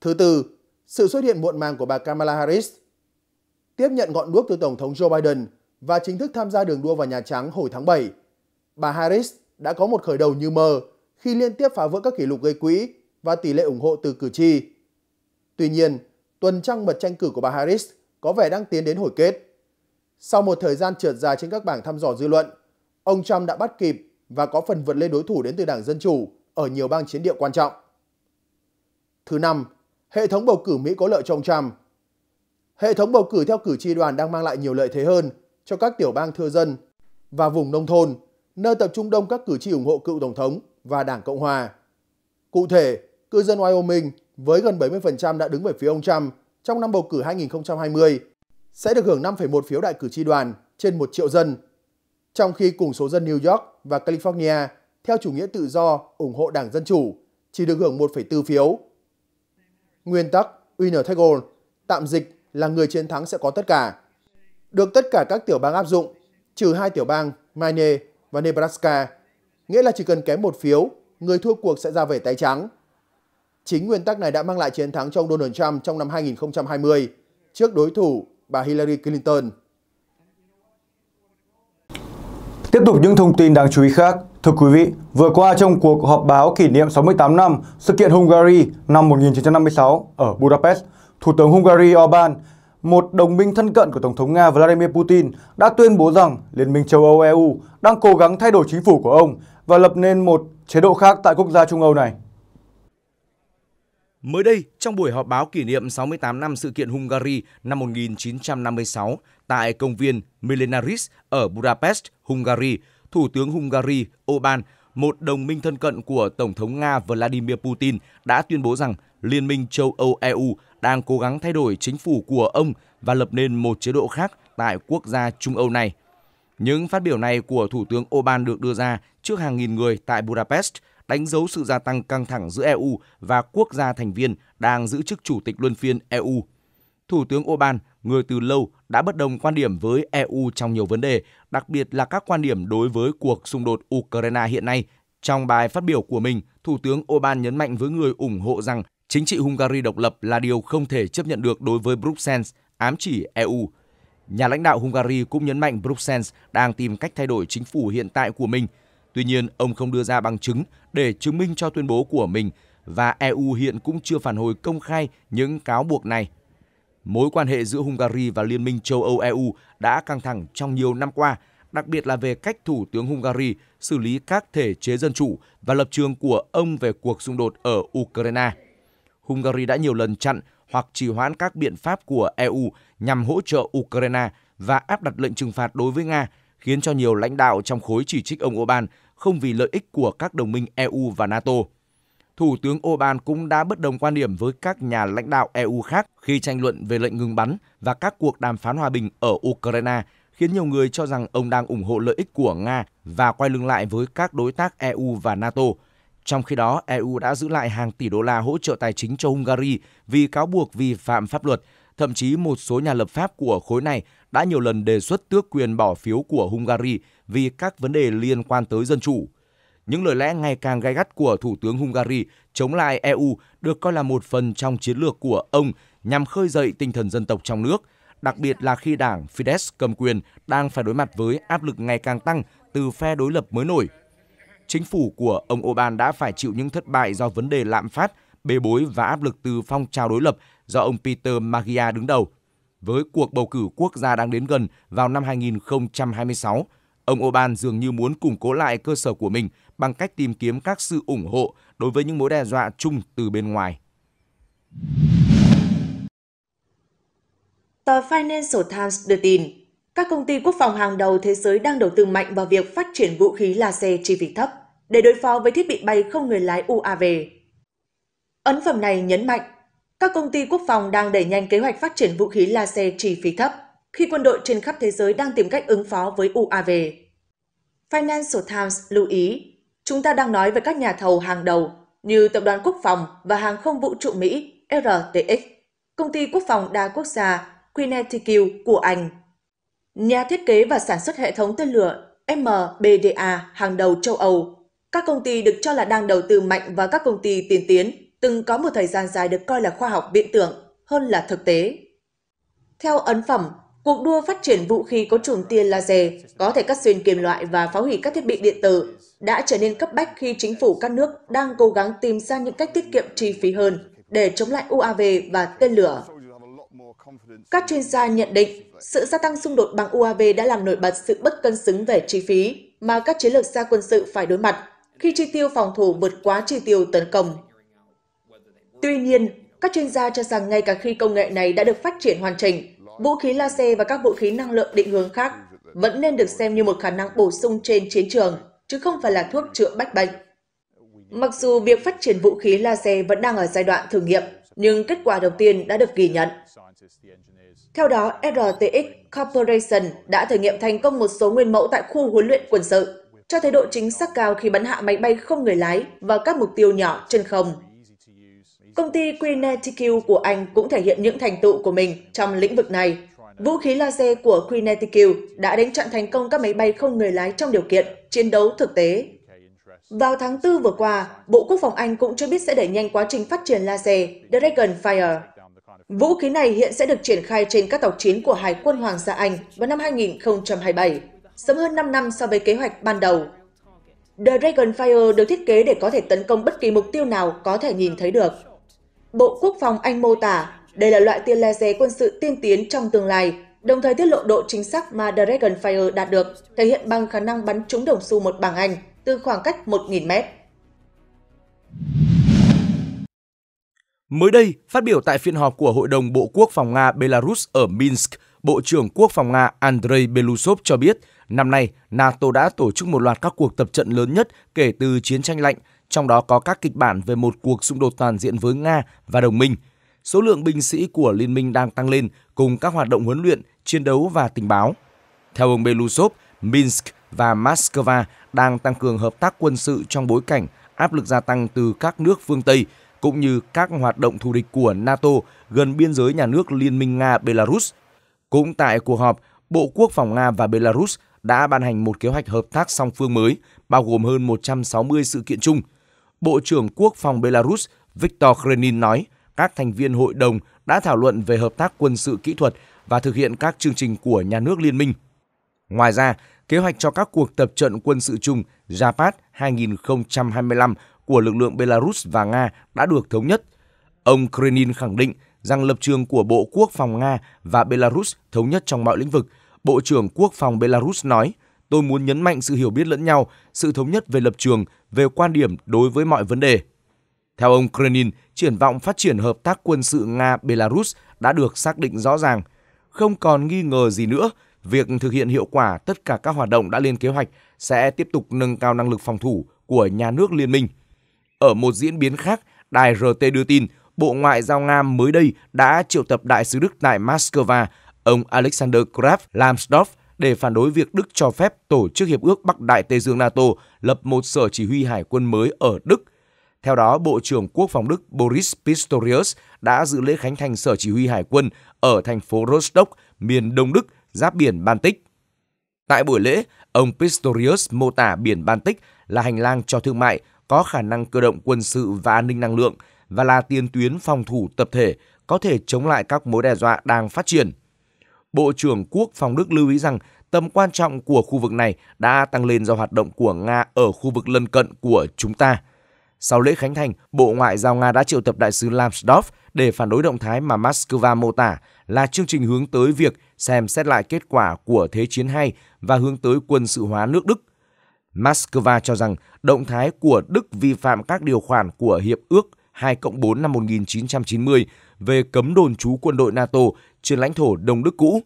Thứ tư, sự xuất hiện muộn màng của bà Kamala Harris. Tiếp nhận ngọn đuốc từ Tổng thống Joe Biden và chính thức tham gia đường đua vào Nhà Trắng hồi tháng 7, bà Harris đã có một khởi đầu như mơ khi liên tiếp phá vỡ các kỷ lục gây quỹ và tỷ lệ ủng hộ từ cử tri. Tuy nhiên, tuần trăng mật tranh cử của bà Harris có vẻ đang tiến đến hồi kết. Sau một thời gian trượt dài trên các bảng thăm dò dư luận, ông Trump đã bắt kịp và có phần vượt lên đối thủ đến từ Đảng Dân Chủ ở nhiều bang chiến địa quan trọng. Thứ năm, Hệ thống bầu cử Mỹ có lợi cho ông Trump. Hệ thống bầu cử theo cử tri đoàn đang mang lại nhiều lợi thế hơn cho các tiểu bang thưa dân và vùng nông thôn, nơi tập trung đông các cử tri ủng hộ cựu Tổng thống và Đảng Cộng Hòa. Cụ thể, cư dân Wyoming với gần 70% đã đứng về phía ông Trump trong năm bầu cử 2020 sẽ được hưởng 5,1 phiếu đại cử tri đoàn trên 1 triệu dân, trong khi cùng số dân New York và California theo chủ nghĩa tự do ủng hộ Đảng Dân Chủ chỉ được hưởng 1,4 phiếu. Nguyên tắc winner tạm dịch là người chiến thắng sẽ có tất cả. Được tất cả các tiểu bang áp dụng, trừ hai tiểu bang Maine và Nebraska, nghĩa là chỉ cần kém một phiếu, người thua cuộc sẽ ra về tay trắng. Chính nguyên tắc này đã mang lại chiến thắng cho ông Donald Trump trong năm 2020 trước đối thủ bà Hillary Clinton. Tiếp tục những thông tin đáng chú ý khác. Thưa quý vị, vừa qua trong cuộc họp báo kỷ niệm 68 năm sự kiện Hungary năm 1956 ở Budapest, Thủ tướng Hungary Orbán, một đồng minh thân cận của Tổng thống Nga Vladimir Putin đã tuyên bố rằng Liên minh châu Âu EU đang cố gắng thay đổi chính phủ của ông và lập nên một chế độ khác tại quốc gia Trung Âu này. Mới đây, trong buổi họp báo kỷ niệm 68 năm sự kiện Hungary năm 1956 tại công viên Millenaris ở Budapest, Hungary, Thủ tướng Hungary Orbán, một đồng minh thân cận của Tổng thống Nga Vladimir Putin, đã tuyên bố rằng Liên minh châu Âu EU đang cố gắng thay đổi chính phủ của ông và lập nên một chế độ khác tại quốc gia Trung Âu này. Những phát biểu này của Thủ tướng Orbán được đưa ra trước hàng nghìn người tại Budapest, đánh dấu sự gia tăng căng thẳng giữa EU và quốc gia thành viên đang giữ chức chủ tịch luân phiên EU. Thủ tướng Orbán người từ lâu đã bất đồng quan điểm với EU trong nhiều vấn đề, đặc biệt là các quan điểm đối với cuộc xung đột Ukraine hiện nay. Trong bài phát biểu của mình, Thủ tướng Orbán nhấn mạnh với người ủng hộ rằng chính trị Hungary độc lập là điều không thể chấp nhận được đối với Brussels, ám chỉ EU. Nhà lãnh đạo Hungary cũng nhấn mạnh Brussels đang tìm cách thay đổi chính phủ hiện tại của mình. Tuy nhiên, ông không đưa ra bằng chứng để chứng minh cho tuyên bố của mình và EU hiện cũng chưa phản hồi công khai những cáo buộc này mối quan hệ giữa Hungary và Liên minh châu Âu EU đã căng thẳng trong nhiều năm qua, đặc biệt là về cách Thủ tướng Hungary xử lý các thể chế dân chủ và lập trường của ông về cuộc xung đột ở Ukraine. Hungary đã nhiều lần chặn hoặc trì hoãn các biện pháp của EU nhằm hỗ trợ Ukraine và áp đặt lệnh trừng phạt đối với Nga, khiến cho nhiều lãnh đạo trong khối chỉ trích ông Orbán không vì lợi ích của các đồng minh EU và NATO. Thủ tướng Orbán cũng đã bất đồng quan điểm với các nhà lãnh đạo EU khác khi tranh luận về lệnh ngừng bắn và các cuộc đàm phán hòa bình ở Ukraine, khiến nhiều người cho rằng ông đang ủng hộ lợi ích của Nga và quay lưng lại với các đối tác EU và NATO. Trong khi đó, EU đã giữ lại hàng tỷ đô la hỗ trợ tài chính cho Hungary vì cáo buộc vi phạm pháp luật. Thậm chí một số nhà lập pháp của khối này đã nhiều lần đề xuất tước quyền bỏ phiếu của Hungary vì các vấn đề liên quan tới dân chủ. Những lời lẽ ngày càng gai gắt của Thủ tướng Hungary chống lại EU được coi là một phần trong chiến lược của ông nhằm khơi dậy tinh thần dân tộc trong nước, đặc biệt là khi đảng Fidesz cầm quyền đang phải đối mặt với áp lực ngày càng tăng từ phe đối lập mới nổi. Chính phủ của ông Orbán đã phải chịu những thất bại do vấn đề lạm phát, bê bối và áp lực từ phong trào đối lập do ông Peter Magia đứng đầu. Với cuộc bầu cử quốc gia đang đến gần vào năm 2026, ông Orbán dường như muốn củng cố lại cơ sở của mình – bằng cách tìm kiếm các sự ủng hộ đối với những mối đe dọa chung từ bên ngoài. Tờ Financial Times đưa tin, các công ty quốc phòng hàng đầu thế giới đang đầu tư mạnh vào việc phát triển vũ khí laser chi phí thấp để đối phó với thiết bị bay không người lái UAV. Ấn phẩm này nhấn mạnh, các công ty quốc phòng đang đẩy nhanh kế hoạch phát triển vũ khí laser chi phí thấp khi quân đội trên khắp thế giới đang tìm cách ứng phó với UAV. Financial Times lưu ý, Chúng ta đang nói về các nhà thầu hàng đầu như Tập đoàn Quốc phòng và Hàng không vũ trụ Mỹ RTX, Công ty Quốc phòng đa quốc gia Quineticue của Anh, nhà thiết kế và sản xuất hệ thống tên lửa MBDA hàng đầu châu Âu. Các công ty được cho là đang đầu tư mạnh vào các công ty tiên tiến, từng có một thời gian dài được coi là khoa học viễn tưởng hơn là thực tế. Theo ấn phẩm, cuộc đua phát triển vũ khí có chùm tia laser có thể cắt xuyên kim loại và phá hủy các thiết bị điện tử đã trở nên cấp bách khi chính phủ các nước đang cố gắng tìm ra những cách tiết kiệm chi phí hơn để chống lại UAV và tên lửa. Các chuyên gia nhận định sự gia tăng xung đột bằng UAV đã làm nổi bật sự bất cân xứng về chi phí mà các chiến lược gia quân sự phải đối mặt khi chi tiêu phòng thủ vượt quá chi tiêu tấn công. Tuy nhiên, các chuyên gia cho rằng ngay cả khi công nghệ này đã được phát triển hoàn chỉnh, vũ khí laser và các vũ khí năng lượng định hướng khác vẫn nên được xem như một khả năng bổ sung trên chiến trường chứ không phải là thuốc chữa bách bệnh. Mặc dù việc phát triển vũ khí laser vẫn đang ở giai đoạn thử nghiệm, nhưng kết quả đầu tiên đã được ghi nhận. Theo đó, RTX Corporation đã thử nghiệm thành công một số nguyên mẫu tại khu huấn luyện quân sự, cho thấy độ chính xác cao khi bắn hạ máy bay không người lái và các mục tiêu nhỏ trên không. Công ty QinetiQ của Anh cũng thể hiện những thành tựu của mình trong lĩnh vực này Vũ khí laser của Kinetiq đã đánh chặn thành công các máy bay không người lái trong điều kiện chiến đấu thực tế. Vào tháng 4 vừa qua, Bộ Quốc phòng Anh cũng cho biết sẽ đẩy nhanh quá trình phát triển laser Dragon Fire. Vũ khí này hiện sẽ được triển khai trên các tàu chiến của Hải quân Hoàng gia Anh vào năm 2027, sớm hơn 5 năm so với kế hoạch ban đầu. The Dragon Fire được thiết kế để có thể tấn công bất kỳ mục tiêu nào có thể nhìn thấy được. Bộ Quốc phòng Anh mô tả đây là loại tia laser quân sự tiên tiến trong tương lai, đồng thời tiết lộ độ chính xác mà Dragon Fire đạt được, thể hiện bằng khả năng bắn trúng đồng xu một bảng Anh từ khoảng cách 1.000 mét. Mới đây, phát biểu tại phiên họp của Hội đồng Bộ Quốc phòng Nga Belarus ở Minsk, Bộ trưởng Quốc phòng Nga Andrei Belousov cho biết, năm nay NATO đã tổ chức một loạt các cuộc tập trận lớn nhất kể từ chiến tranh lạnh, trong đó có các kịch bản về một cuộc xung đột toàn diện với Nga và đồng minh – số lượng binh sĩ của Liên minh đang tăng lên cùng các hoạt động huấn luyện, chiến đấu và tình báo. Theo ông Belousov, Minsk và Moscow đang tăng cường hợp tác quân sự trong bối cảnh áp lực gia tăng từ các nước phương Tây cũng như các hoạt động thù địch của NATO gần biên giới nhà nước Liên minh Nga-Belarus. Cũng tại cuộc họp, Bộ Quốc phòng Nga và Belarus đã ban hành một kế hoạch hợp tác song phương mới, bao gồm hơn 160 sự kiện chung. Bộ trưởng Quốc phòng Belarus Viktor Krenin nói, các thành viên hội đồng đã thảo luận về hợp tác quân sự kỹ thuật và thực hiện các chương trình của nhà nước liên minh. Ngoài ra, kế hoạch cho các cuộc tập trận quân sự chung JAPAT 2025 của lực lượng Belarus và Nga đã được thống nhất. Ông Krenin khẳng định rằng lập trường của Bộ Quốc phòng Nga và Belarus thống nhất trong mọi lĩnh vực. Bộ trưởng Quốc phòng Belarus nói, tôi muốn nhấn mạnh sự hiểu biết lẫn nhau, sự thống nhất về lập trường, về quan điểm đối với mọi vấn đề. Theo ông Krenin, triển vọng phát triển hợp tác quân sự Nga-Belarus đã được xác định rõ ràng. Không còn nghi ngờ gì nữa, việc thực hiện hiệu quả tất cả các hoạt động đã lên kế hoạch sẽ tiếp tục nâng cao năng lực phòng thủ của nhà nước liên minh. Ở một diễn biến khác, đài RT đưa tin Bộ Ngoại giao Nga mới đây đã triệu tập đại sứ Đức tại Moscow, ông Alexander Graf Lambsdorff, để phản đối việc Đức cho phép tổ chức Hiệp ước Bắc Đại Tây Dương NATO lập một sở chỉ huy hải quân mới ở Đức – theo đó, Bộ trưởng Quốc phòng Đức Boris Pistorius đã dự lễ khánh thành Sở Chỉ huy Hải quân ở thành phố Rostock, miền Đông Đức, giáp biển Baltic. Tại buổi lễ, ông Pistorius mô tả biển Baltic là hành lang cho thương mại, có khả năng cơ động quân sự và an ninh năng lượng và là tiền tuyến phòng thủ tập thể có thể chống lại các mối đe dọa đang phát triển. Bộ trưởng Quốc phòng Đức lưu ý rằng tầm quan trọng của khu vực này đã tăng lên do hoạt động của Nga ở khu vực lân cận của chúng ta – sau lễ khánh thành, Bộ Ngoại giao Nga đã triệu tập đại sứ Lambsdorff để phản đối động thái mà Moscow mô tả là chương trình hướng tới việc xem xét lại kết quả của Thế chiến 2 và hướng tới quân sự hóa nước Đức. Moscow cho rằng động thái của Đức vi phạm các điều khoản của Hiệp ước 2 4 năm 1990 về cấm đồn trú quân đội NATO trên lãnh thổ Đông Đức cũ.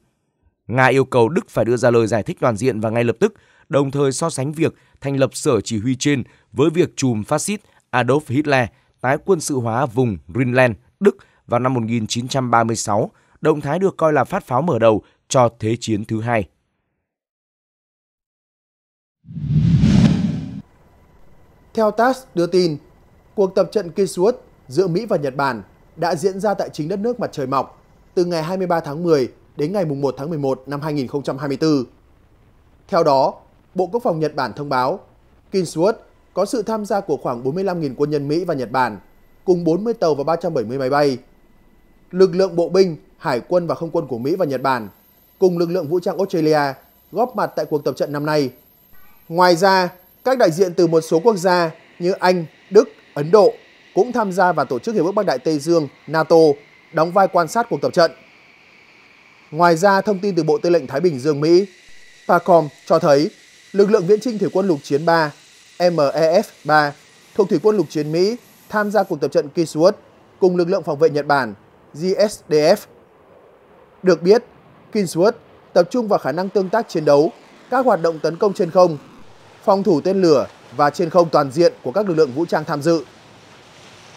Nga yêu cầu Đức phải đưa ra lời giải thích toàn diện và ngay lập tức, đồng thời so sánh việc thành lập sở chỉ huy trên với việc chùm phát xít Adolf Hitler tái quân sự hóa vùng Greenland, Đức vào năm 1936, động thái được coi là phát pháo mở đầu cho Thế chiến thứ hai. Theo TASS đưa tin, cuộc tập trận Kiswood giữa Mỹ và Nhật Bản đã diễn ra tại chính đất nước mặt trời mọc từ ngày 23 tháng 10 đến ngày 1 tháng 11 năm 2024. Theo đó, Bộ Quốc phòng Nhật Bản thông báo Kinswood có sự tham gia của khoảng 45.000 quân nhân Mỹ và Nhật Bản, cùng 40 tàu và 370 máy bay. Lực lượng bộ binh, hải quân và không quân của Mỹ và Nhật Bản, cùng lực lượng vũ trang Australia góp mặt tại cuộc tập trận năm nay. Ngoài ra, các đại diện từ một số quốc gia như Anh, Đức, Ấn Độ cũng tham gia vào Tổ chức Hiệp ước Bắc Đại Tây Dương NATO đóng vai quan sát cuộc tập trận. Ngoài ra, thông tin từ Bộ Tư lệnh Thái Bình Dương Mỹ, PACOM cho thấy lực lượng viễn trinh thủy quân lục chiến 3 MEF-3 thuộc Thủy quân lục chiến Mỹ tham gia cuộc tập trận Kiswood cùng lực lượng phòng vệ Nhật Bản GSDF. Được biết, Kiswood tập trung vào khả năng tương tác chiến đấu, các hoạt động tấn công trên không, phòng thủ tên lửa và trên không toàn diện của các lực lượng vũ trang tham dự.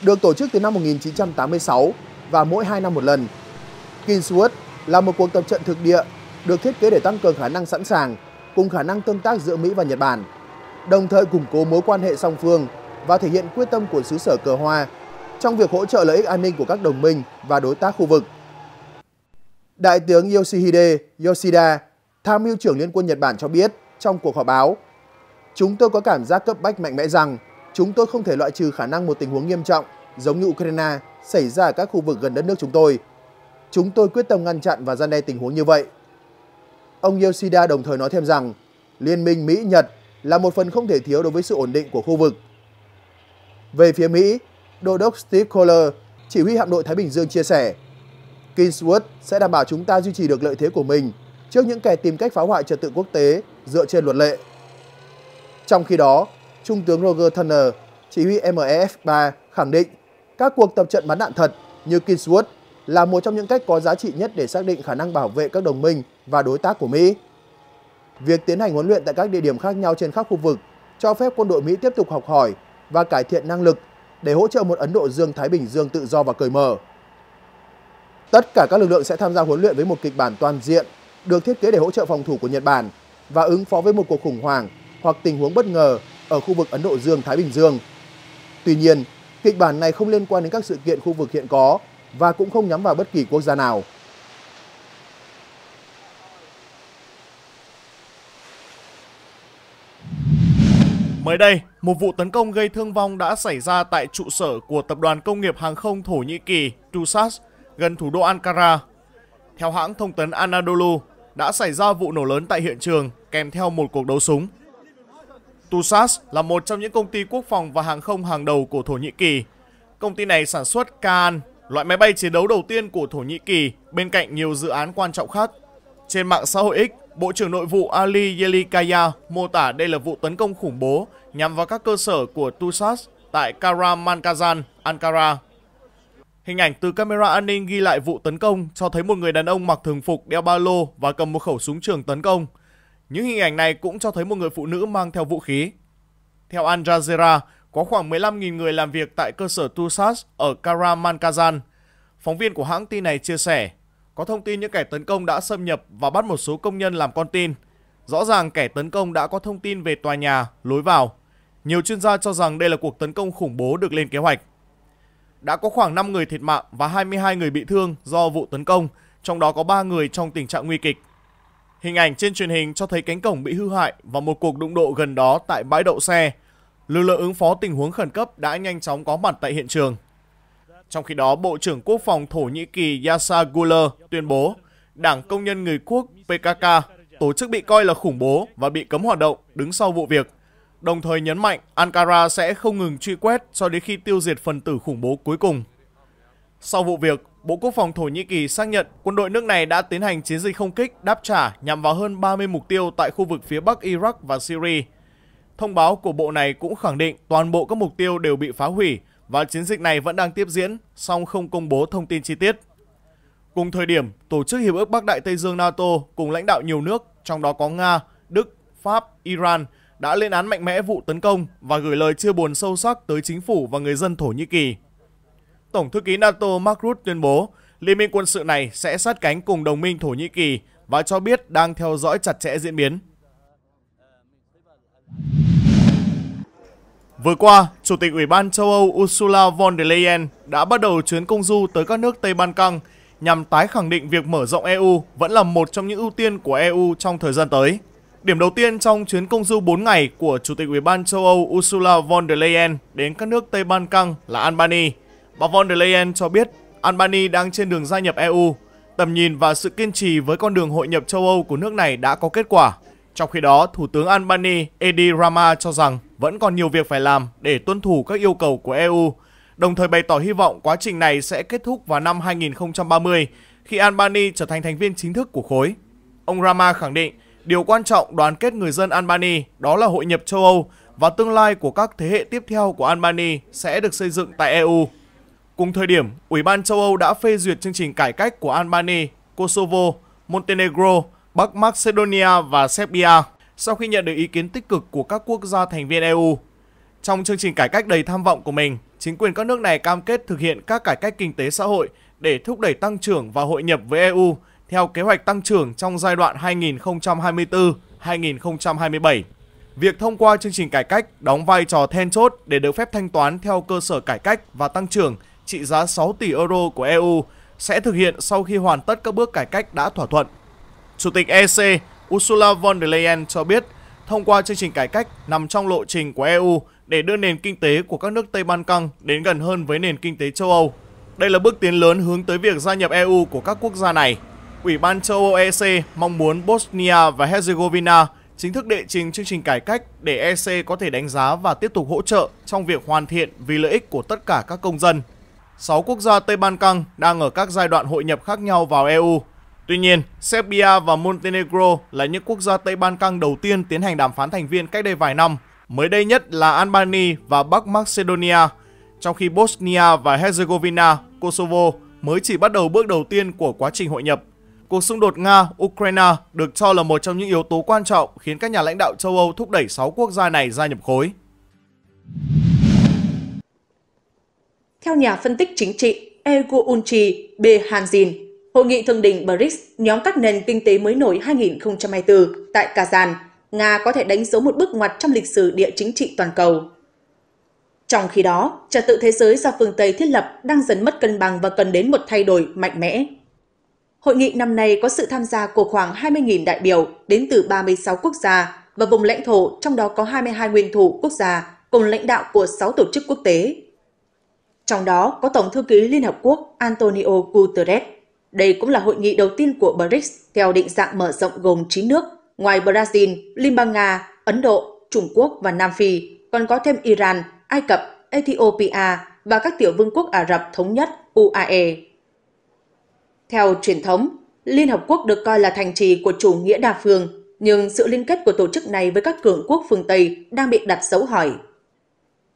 Được tổ chức từ năm 1986 và mỗi 2 năm một lần, Kinswood là một cuộc tập trận thực địa được thiết kế để tăng cường khả năng sẵn sàng cùng khả năng tương tác giữa Mỹ và Nhật Bản đồng thời củng cố mối quan hệ song phương và thể hiện quyết tâm của xứ sở cờ hoa trong việc hỗ trợ lợi ích an ninh của các đồng minh và đối tác khu vực. Đại tướng Yoshihide Yoshida, tham mưu trưởng Liên quân Nhật Bản cho biết trong cuộc họp báo, Chúng tôi có cảm giác cấp bách mạnh mẽ rằng chúng tôi không thể loại trừ khả năng một tình huống nghiêm trọng giống như Ukraine xảy ra ở các khu vực gần đất nước chúng tôi. Chúng tôi quyết tâm ngăn chặn và gian đe tình huống như vậy. Ông Yoshida đồng thời nói thêm rằng, Liên minh Mỹ-Nhật là một phần không thể thiếu đối với sự ổn định của khu vực. Về phía Mỹ, Đô đốc Steve Kohler, chỉ huy hạm đội Thái Bình Dương chia sẻ, Kingswood sẽ đảm bảo chúng ta duy trì được lợi thế của mình trước những kẻ tìm cách phá hoại trật tự quốc tế dựa trên luật lệ. Trong khi đó, Trung tướng Roger Turner, chỉ huy MEF-3 khẳng định các cuộc tập trận bắn đạn thật như Kingswood là một trong những cách có giá trị nhất để xác định khả năng bảo vệ các đồng minh và đối tác của Mỹ. Việc tiến hành huấn luyện tại các địa điểm khác nhau trên khắp khu vực cho phép quân đội Mỹ tiếp tục học hỏi và cải thiện năng lực để hỗ trợ một Ấn Độ Dương-Thái Bình Dương tự do và cởi mở. Tất cả các lực lượng sẽ tham gia huấn luyện với một kịch bản toàn diện được thiết kế để hỗ trợ phòng thủ của Nhật Bản và ứng phó với một cuộc khủng hoảng hoặc tình huống bất ngờ ở khu vực Ấn Độ Dương-Thái Bình Dương. Tuy nhiên, kịch bản này không liên quan đến các sự kiện khu vực hiện có và cũng không nhắm vào bất kỳ quốc gia nào. Mới đây, một vụ tấn công gây thương vong đã xảy ra tại trụ sở của Tập đoàn Công nghiệp Hàng không Thổ Nhĩ Kỳ TUSAS gần thủ đô Ankara. Theo hãng thông tấn Anadolu, đã xảy ra vụ nổ lớn tại hiện trường kèm theo một cuộc đấu súng. TUSAS là một trong những công ty quốc phòng và hàng không hàng đầu của Thổ Nhĩ Kỳ. Công ty này sản xuất Kaan, loại máy bay chiến đấu đầu tiên của Thổ Nhĩ Kỳ bên cạnh nhiều dự án quan trọng khác. Trên mạng xã hội X, Bộ trưởng Nội vụ Ali Yelikaya mô tả đây là vụ tấn công khủng bố nhằm vào các cơ sở của Tusas tại Karamankajan, Ankara. Hình ảnh từ camera an ninh ghi lại vụ tấn công cho thấy một người đàn ông mặc thường phục đeo ba lô và cầm một khẩu súng trường tấn công. Những hình ảnh này cũng cho thấy một người phụ nữ mang theo vũ khí. Theo Al Jazeera, có khoảng 15.000 người làm việc tại cơ sở Tusas ở Karamankajan. Phóng viên của hãng tin này chia sẻ, có thông tin những kẻ tấn công đã xâm nhập và bắt một số công nhân làm con tin. Rõ ràng kẻ tấn công đã có thông tin về tòa nhà, lối vào. Nhiều chuyên gia cho rằng đây là cuộc tấn công khủng bố được lên kế hoạch. Đã có khoảng 5 người thiệt mạng và 22 người bị thương do vụ tấn công, trong đó có 3 người trong tình trạng nguy kịch. Hình ảnh trên truyền hình cho thấy cánh cổng bị hư hại và một cuộc đụng độ gần đó tại bãi đậu xe. Lực lượng ứng phó tình huống khẩn cấp đã nhanh chóng có mặt tại hiện trường. Trong khi đó, Bộ trưởng Quốc phòng Thổ Nhĩ Kỳ Yasa Guler tuyên bố Đảng Công nhân Người Quốc PKK, tổ chức bị coi là khủng bố và bị cấm hoạt động đứng sau vụ việc, đồng thời nhấn mạnh Ankara sẽ không ngừng truy quét cho đến khi tiêu diệt phần tử khủng bố cuối cùng. Sau vụ việc, Bộ Quốc phòng Thổ Nhĩ Kỳ xác nhận quân đội nước này đã tiến hành chiến dịch không kích đáp trả nhằm vào hơn 30 mục tiêu tại khu vực phía bắc Iraq và Syria. Thông báo của bộ này cũng khẳng định toàn bộ các mục tiêu đều bị phá hủy và chiến dịch này vẫn đang tiếp diễn, song không công bố thông tin chi tiết. Cùng thời điểm, Tổ chức Hiệp ước Bắc Đại Tây Dương NATO cùng lãnh đạo nhiều nước, trong đó có Nga, Đức, Pháp, Iran đã lên án mạnh mẽ vụ tấn công và gửi lời chia buồn sâu sắc tới chính phủ và người dân Thổ Nhĩ Kỳ. Tổng thư ký NATO Mark Rutte tuyên bố liên minh quân sự này sẽ sát cánh cùng đồng minh Thổ Nhĩ Kỳ và cho biết đang theo dõi chặt chẽ diễn biến. Vừa qua, Chủ tịch Ủy ban châu Âu Ursula von der Leyen đã bắt đầu chuyến công du tới các nước Tây Ban Căng nhằm tái khẳng định việc mở rộng EU vẫn là một trong những ưu tiên của EU trong thời gian tới. Điểm đầu tiên trong chuyến công du 4 ngày của Chủ tịch Ủy ban châu Âu Ursula von der Leyen đến các nước Tây Ban Căng là Albany. Bà von der Leyen cho biết Albany đang trên đường gia nhập EU. Tầm nhìn và sự kiên trì với con đường hội nhập châu Âu của nước này đã có kết quả. Trong khi đó, Thủ tướng Albany Edi Rama cho rằng vẫn còn nhiều việc phải làm để tuân thủ các yêu cầu của EU, đồng thời bày tỏ hy vọng quá trình này sẽ kết thúc vào năm 2030 khi Albany trở thành thành viên chính thức của khối. Ông Rama khẳng định điều quan trọng đoàn kết người dân Albany đó là hội nhập châu Âu và tương lai của các thế hệ tiếp theo của Albany sẽ được xây dựng tại EU. Cùng thời điểm, Ủy ban châu Âu đã phê duyệt chương trình cải cách của Albany, Kosovo, Montenegro, Bắc Macedonia và Serbia sau khi nhận được ý kiến tích cực của các quốc gia thành viên EU. Trong chương trình cải cách đầy tham vọng của mình, chính quyền các nước này cam kết thực hiện các cải cách kinh tế xã hội để thúc đẩy tăng trưởng và hội nhập với EU theo kế hoạch tăng trưởng trong giai đoạn 2024-2027. Việc thông qua chương trình cải cách đóng vai trò then chốt để được phép thanh toán theo cơ sở cải cách và tăng trưởng trị giá 6 tỷ euro của EU sẽ thực hiện sau khi hoàn tất các bước cải cách đã thỏa thuận. Chủ tịch EC Ursula von der Leyen cho biết thông qua chương trình cải cách nằm trong lộ trình của EU để đưa nền kinh tế của các nước Tây Ban Căng đến gần hơn với nền kinh tế châu Âu. Đây là bước tiến lớn hướng tới việc gia nhập EU của các quốc gia này. Ủy ban châu Âu EC mong muốn Bosnia và Herzegovina chính thức đệ trình chương trình cải cách để EC có thể đánh giá và tiếp tục hỗ trợ trong việc hoàn thiện vì lợi ích của tất cả các công dân. 6 quốc gia Tây Ban Căng đang ở các giai đoạn hội nhập khác nhau vào EU Tuy nhiên, Serbia và Montenegro là những quốc gia Tây Ban Căng đầu tiên tiến hành đàm phán thành viên cách đây vài năm, mới đây nhất là Albania và Bắc Macedonia, trong khi Bosnia và Herzegovina, Kosovo mới chỉ bắt đầu bước đầu tiên của quá trình hội nhập. Cuộc xung đột Nga-Ukraine được cho là một trong những yếu tố quan trọng khiến các nhà lãnh đạo châu Âu thúc đẩy 6 quốc gia này gia nhập khối. Theo nhà phân tích chính trị Ego Unchi B. Hanzin. Hội nghị thượng đỉnh BRICS, nhóm các nền kinh tế mới nổi 2024 tại Kazan, Nga có thể đánh dấu một bước ngoặt trong lịch sử địa chính trị toàn cầu. Trong khi đó, trật tự thế giới do phương Tây thiết lập đang dần mất cân bằng và cần đến một thay đổi mạnh mẽ. Hội nghị năm nay có sự tham gia của khoảng 20.000 đại biểu đến từ 36 quốc gia và vùng lãnh thổ, trong đó có 22 nguyên thủ quốc gia cùng lãnh đạo của 6 tổ chức quốc tế. Trong đó có Tổng thư ký Liên Hợp Quốc Antonio Guterres đây cũng là hội nghị đầu tiên của BRICS theo định dạng mở rộng gồm 9 nước, ngoài Brazil, Liên bang Nga, Ấn Độ, Trung Quốc và Nam Phi, còn có thêm Iran, Ai Cập, Ethiopia và các tiểu vương quốc Ả Rập Thống Nhất UAE. Theo truyền thống, Liên Hợp Quốc được coi là thành trì của chủ nghĩa đa phương, nhưng sự liên kết của tổ chức này với các cường quốc phương Tây đang bị đặt dấu hỏi.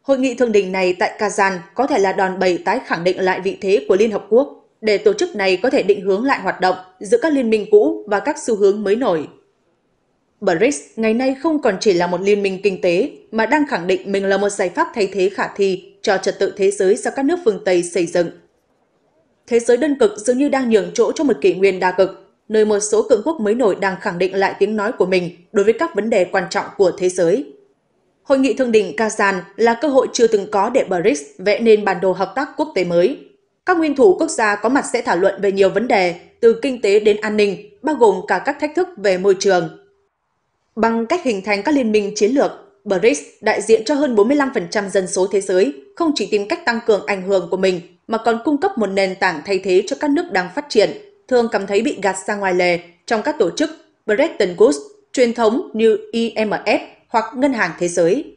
Hội nghị thượng đỉnh này tại Kazan có thể là đòn bẩy tái khẳng định lại vị thế của Liên Hợp Quốc để tổ chức này có thể định hướng lại hoạt động giữa các liên minh cũ và các xu hướng mới nổi. BRICS ngày nay không còn chỉ là một liên minh kinh tế mà đang khẳng định mình là một giải pháp thay thế khả thi cho trật tự thế giới do các nước phương Tây xây dựng. Thế giới đơn cực dường như đang nhường chỗ cho một kỷ nguyên đa cực, nơi một số cường quốc mới nổi đang khẳng định lại tiếng nói của mình đối với các vấn đề quan trọng của thế giới. Hội nghị thượng đỉnh Kazan là cơ hội chưa từng có để BRICS vẽ nên bản đồ hợp tác quốc tế mới – các nguyên thủ quốc gia có mặt sẽ thảo luận về nhiều vấn đề, từ kinh tế đến an ninh, bao gồm cả các thách thức về môi trường. Bằng cách hình thành các liên minh chiến lược, BRICS đại diện cho hơn 45% dân số thế giới, không chỉ tìm cách tăng cường ảnh hưởng của mình mà còn cung cấp một nền tảng thay thế cho các nước đang phát triển, thường cảm thấy bị gạt ra ngoài lề trong các tổ chức Bretton Woods, truyền thống như IMF e hoặc Ngân hàng Thế giới.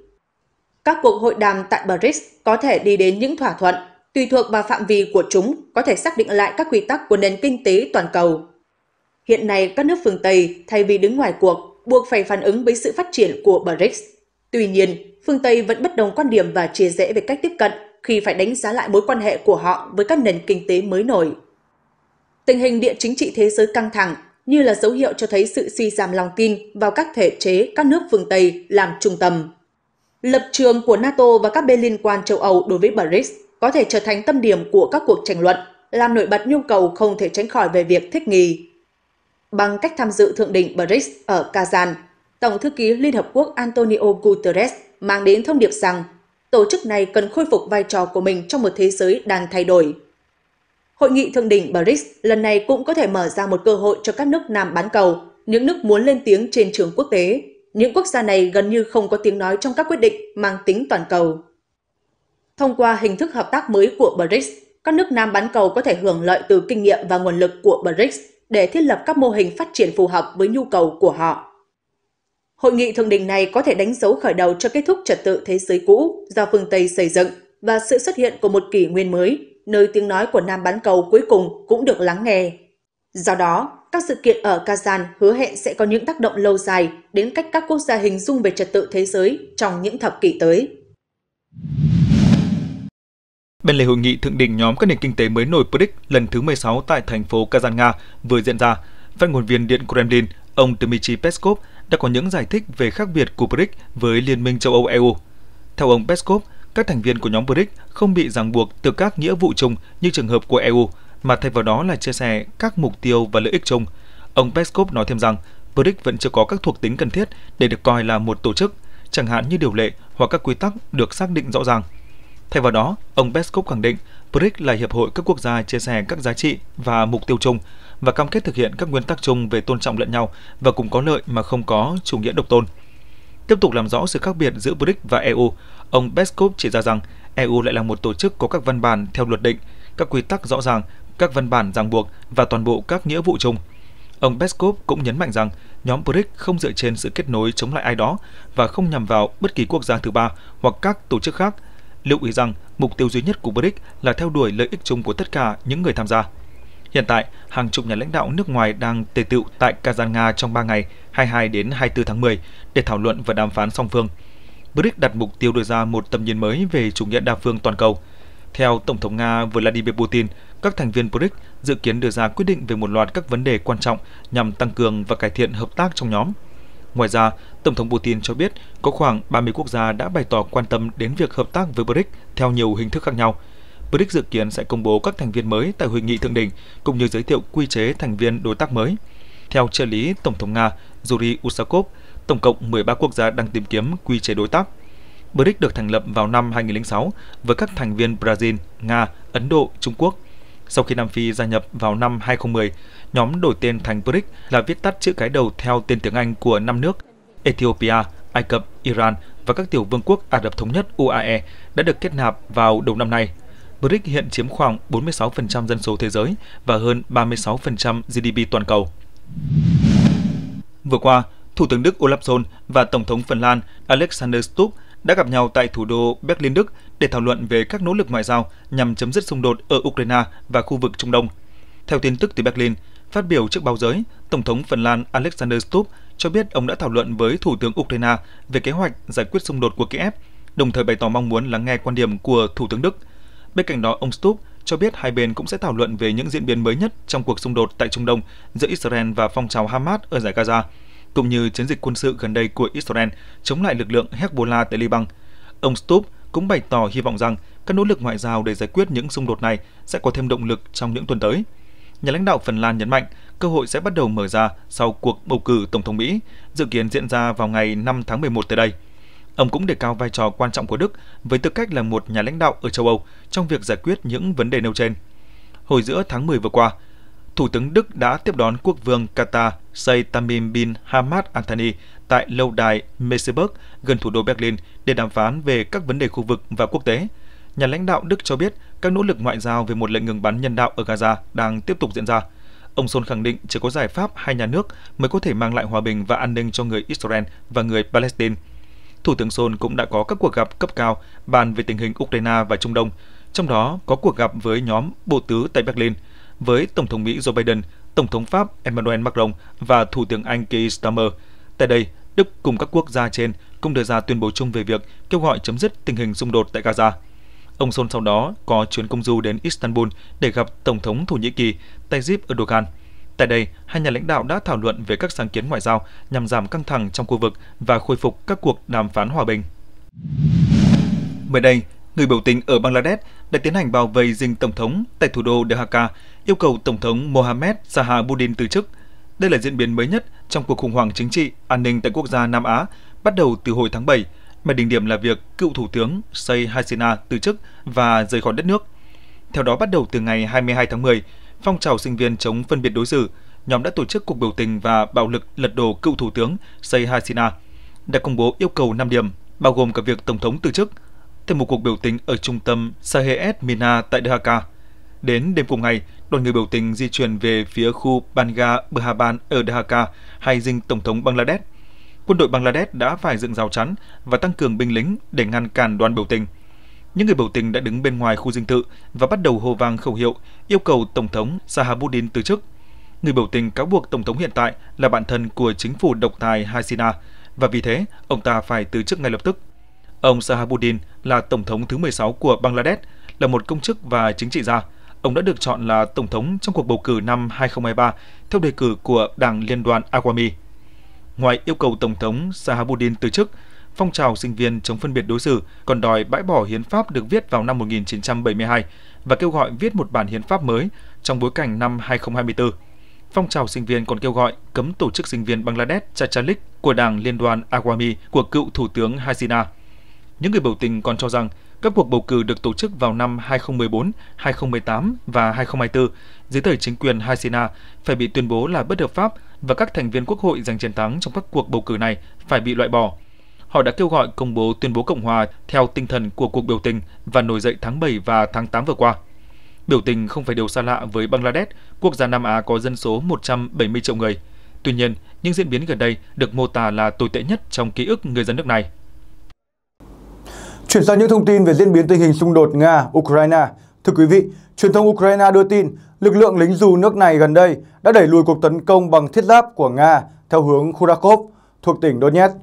Các cuộc hội đàm tại BRICS có thể đi đến những thỏa thuận tùy thuộc vào phạm vi của chúng có thể xác định lại các quy tắc của nền kinh tế toàn cầu. Hiện nay, các nước phương Tây, thay vì đứng ngoài cuộc, buộc phải phản ứng với sự phát triển của BRICS. Tuy nhiên, phương Tây vẫn bất đồng quan điểm và chia rẽ về cách tiếp cận khi phải đánh giá lại mối quan hệ của họ với các nền kinh tế mới nổi. Tình hình địa chính trị thế giới căng thẳng như là dấu hiệu cho thấy sự suy giảm lòng tin vào các thể chế các nước phương Tây làm trung tâm. Lập trường của NATO và các bên liên quan châu Âu đối với BRICS có thể trở thành tâm điểm của các cuộc tranh luận, làm nổi bật nhu cầu không thể tránh khỏi về việc thích nghi. Bằng cách tham dự thượng đỉnh BRICS ở Kazan, Tổng thư ký Liên Hợp Quốc Antonio Guterres mang đến thông điệp rằng tổ chức này cần khôi phục vai trò của mình trong một thế giới đang thay đổi. Hội nghị thượng đỉnh BRICS lần này cũng có thể mở ra một cơ hội cho các nước Nam bán cầu, những nước muốn lên tiếng trên trường quốc tế. Những quốc gia này gần như không có tiếng nói trong các quyết định mang tính toàn cầu. Thông qua hình thức hợp tác mới của BRICS, các nước Nam bán cầu có thể hưởng lợi từ kinh nghiệm và nguồn lực của BRICS để thiết lập các mô hình phát triển phù hợp với nhu cầu của họ. Hội nghị thượng đỉnh này có thể đánh dấu khởi đầu cho kết thúc trật tự thế giới cũ do phương Tây xây dựng và sự xuất hiện của một kỷ nguyên mới, nơi tiếng nói của Nam bán cầu cuối cùng cũng được lắng nghe. Do đó, các sự kiện ở Kazan hứa hẹn sẽ có những tác động lâu dài đến cách các quốc gia hình dung về trật tự thế giới trong những thập kỷ tới. Bên lề hội nghị thượng đỉnh nhóm các nền kinh tế mới nổi BRICS lần thứ 16 tại thành phố Kazan, Nga vừa diễn ra, phát ngôn viên Điện Kremlin, ông Dmitry Peskov đã có những giải thích về khác biệt của BRICS với Liên minh châu Âu EU. Theo ông Peskov, các thành viên của nhóm BRICS không bị ràng buộc từ các nghĩa vụ chung như trường hợp của EU, mà thay vào đó là chia sẻ các mục tiêu và lợi ích chung. Ông Peskov nói thêm rằng, BRICS vẫn chưa có các thuộc tính cần thiết để được coi là một tổ chức, chẳng hạn như điều lệ hoặc các quy tắc được xác định rõ ràng – Thay vào đó, ông Peskov khẳng định BRICS là hiệp hội các quốc gia chia sẻ các giá trị và mục tiêu chung và cam kết thực hiện các nguyên tắc chung về tôn trọng lẫn nhau và cùng có lợi mà không có chủ nghĩa độc tôn. Tiếp tục làm rõ sự khác biệt giữa BRICS và EU, ông Peskov chỉ ra rằng EU lại là một tổ chức có các văn bản theo luật định, các quy tắc rõ ràng, các văn bản ràng buộc và toàn bộ các nghĩa vụ chung. Ông Peskov cũng nhấn mạnh rằng nhóm BRICS không dựa trên sự kết nối chống lại ai đó và không nhằm vào bất kỳ quốc gia thứ ba hoặc các tổ chức khác lưu ý rằng mục tiêu duy nhất của BRICS là theo đuổi lợi ích chung của tất cả những người tham gia. Hiện tại, hàng chục nhà lãnh đạo nước ngoài đang tề tựu tại Kazan Nga trong 3 ngày 22 đến 24 tháng 10 để thảo luận và đàm phán song phương. BRICS đặt mục tiêu đưa ra một tầm nhìn mới về chủ nghĩa đa phương toàn cầu. Theo Tổng thống Nga Vladimir Putin, các thành viên BRICS dự kiến đưa ra quyết định về một loạt các vấn đề quan trọng nhằm tăng cường và cải thiện hợp tác trong nhóm. Ngoài ra, Tổng thống Putin cho biết có khoảng 30 quốc gia đã bày tỏ quan tâm đến việc hợp tác với BRICS theo nhiều hình thức khác nhau. BRICS dự kiến sẽ công bố các thành viên mới tại hội nghị thượng đỉnh cũng như giới thiệu quy chế thành viên đối tác mới. Theo trợ lý Tổng thống Nga Yuri Usakov, tổng cộng 13 quốc gia đang tìm kiếm quy chế đối tác. BRICS được thành lập vào năm 2006 với các thành viên Brazil, Nga, Ấn Độ, Trung Quốc. Sau khi Nam Phi gia nhập vào năm 2010, Nhóm đổi tên thành BRIC là viết tắt chữ cái đầu theo tên tiếng Anh của năm nước Ethiopia, Ai Cập, Iran và các tiểu vương quốc Ả Rập Thống Nhất UAE đã được kết nạp vào đầu năm nay. BRIC hiện chiếm khoảng 46% dân số thế giới và hơn 36% GDP toàn cầu. Vừa qua, Thủ tướng Đức Olaf Scholz và Tổng thống Phần Lan Alexander Stubb đã gặp nhau tại thủ đô Berlin, Đức để thảo luận về các nỗ lực ngoại giao nhằm chấm dứt xung đột ở Ukraine và khu vực Trung Đông. Theo tin tức từ Berlin, Phát biểu trước báo giới, Tổng thống Phần Lan Alexander Stubb cho biết ông đã thảo luận với Thủ tướng Ukraine về kế hoạch giải quyết xung đột của Kiev, đồng thời bày tỏ mong muốn lắng nghe quan điểm của Thủ tướng Đức. Bên cạnh đó, ông Stubb cho biết hai bên cũng sẽ thảo luận về những diễn biến mới nhất trong cuộc xung đột tại Trung Đông giữa Israel và phong trào Hamas ở giải Gaza, cũng như chiến dịch quân sự gần đây của Israel chống lại lực lượng Hezbollah tại Liban. Ông Stubb cũng bày tỏ hy vọng rằng các nỗ lực ngoại giao để giải quyết những xung đột này sẽ có thêm động lực trong những tuần tới nhà lãnh đạo Phần Lan nhấn mạnh cơ hội sẽ bắt đầu mở ra sau cuộc bầu cử Tổng thống Mỹ, dự kiến diễn ra vào ngày 5 tháng 11 tới đây. Ông cũng đề cao vai trò quan trọng của Đức với tư cách là một nhà lãnh đạo ở châu Âu trong việc giải quyết những vấn đề nêu trên. Hồi giữa tháng 10 vừa qua, Thủ tướng Đức đã tiếp đón quốc vương Qatar Sheikh Tamim bin Hamad Anthony tại lâu đài Meseburg gần thủ đô Berlin để đàm phán về các vấn đề khu vực và quốc tế – nhà lãnh đạo Đức cho biết các nỗ lực ngoại giao về một lệnh ngừng bắn nhân đạo ở Gaza đang tiếp tục diễn ra. Ông Sol khẳng định chỉ có giải pháp hai nhà nước mới có thể mang lại hòa bình và an ninh cho người Israel và người Palestine. Thủ tướng Sol cũng đã có các cuộc gặp cấp cao bàn về tình hình Ukraine và Trung Đông, trong đó có cuộc gặp với nhóm Bộ Tứ tại Berlin, với Tổng thống Mỹ Joe Biden, Tổng thống Pháp Emmanuel Macron và Thủ tướng Anh Keir Starmer. Tại đây, Đức cùng các quốc gia trên cũng đưa ra tuyên bố chung về việc kêu gọi chấm dứt tình hình xung đột tại Gaza. Ông Sol sau đó có chuyến công du đến Istanbul để gặp Tổng thống Thổ Nhĩ Kỳ Tayyip Erdogan. Tại đây, hai nhà lãnh đạo đã thảo luận về các sáng kiến ngoại giao nhằm giảm căng thẳng trong khu vực và khôi phục các cuộc đàm phán hòa bình. Mới đây, người biểu tình ở Bangladesh đã tiến hành bao vây dinh Tổng thống tại thủ đô Dhaka, yêu cầu Tổng thống Mohamed Sahabuddin từ chức. Đây là diễn biến mới nhất trong cuộc khủng hoảng chính trị, an ninh tại quốc gia Nam Á, bắt đầu từ hồi tháng 7 mà đỉnh điểm là việc cựu Thủ tướng Say Hasina từ chức và rời khỏi đất nước. Theo đó, bắt đầu từ ngày 22 tháng 10, phong trào sinh viên chống phân biệt đối xử, nhóm đã tổ chức cuộc biểu tình và bạo lực lật đổ cựu Thủ tướng Say Hasina, đã công bố yêu cầu 5 điểm, bao gồm cả việc Tổng thống từ chức, thêm một cuộc biểu tình ở trung tâm Saheed Mina tại Dhaka. Đến đêm cùng ngày, đoàn người biểu tình di chuyển về phía khu Banga Bhavan ở Dhaka hay dinh Tổng thống Bangladesh – quân đội Bangladesh đã phải dựng rào chắn và tăng cường binh lính để ngăn cản đoàn biểu tình. Những người biểu tình đã đứng bên ngoài khu dinh thự và bắt đầu hô vang khẩu hiệu yêu cầu Tổng thống Sahabuddin từ chức. Người biểu tình cáo buộc Tổng thống hiện tại là bạn thân của chính phủ độc tài Hasina và vì thế ông ta phải từ chức ngay lập tức. Ông Sahabuddin là Tổng thống thứ 16 của Bangladesh, là một công chức và chính trị gia. Ông đã được chọn là Tổng thống trong cuộc bầu cử năm 2023 theo đề cử của Đảng Liên đoàn Awami. Ngoài yêu cầu Tổng thống Sahabuddin từ chức, phong trào sinh viên chống phân biệt đối xử còn đòi bãi bỏ hiến pháp được viết vào năm 1972 và kêu gọi viết một bản hiến pháp mới trong bối cảnh năm 2024. Phong trào sinh viên còn kêu gọi cấm tổ chức sinh viên Bangladesh Chachalik của Đảng Liên đoàn Awami của cựu Thủ tướng Hasina. Những người biểu tình còn cho rằng các cuộc bầu cử được tổ chức vào năm 2014, 2018 và 2024 dưới thời chính quyền Hasina phải bị tuyên bố là bất hợp pháp và các thành viên quốc hội giành chiến thắng trong các cuộc bầu cử này phải bị loại bỏ. Họ đã kêu gọi công bố tuyên bố Cộng hòa theo tinh thần của cuộc biểu tình và nổi dậy tháng 7 và tháng 8 vừa qua. Biểu tình không phải điều xa lạ với Bangladesh, quốc gia Nam Á có dân số 170 triệu người. Tuy nhiên, những diễn biến gần đây được mô tả là tồi tệ nhất trong ký ức người dân nước này. Chuyển sang những thông tin về diễn biến tình hình xung đột Nga-Ukraine. Thưa quý vị, truyền thông Ukraine đưa tin lực lượng lính dù nước này gần đây đã đẩy lùi cuộc tấn công bằng thiết giáp của Nga theo hướng kurakov thuộc tỉnh Donetsk.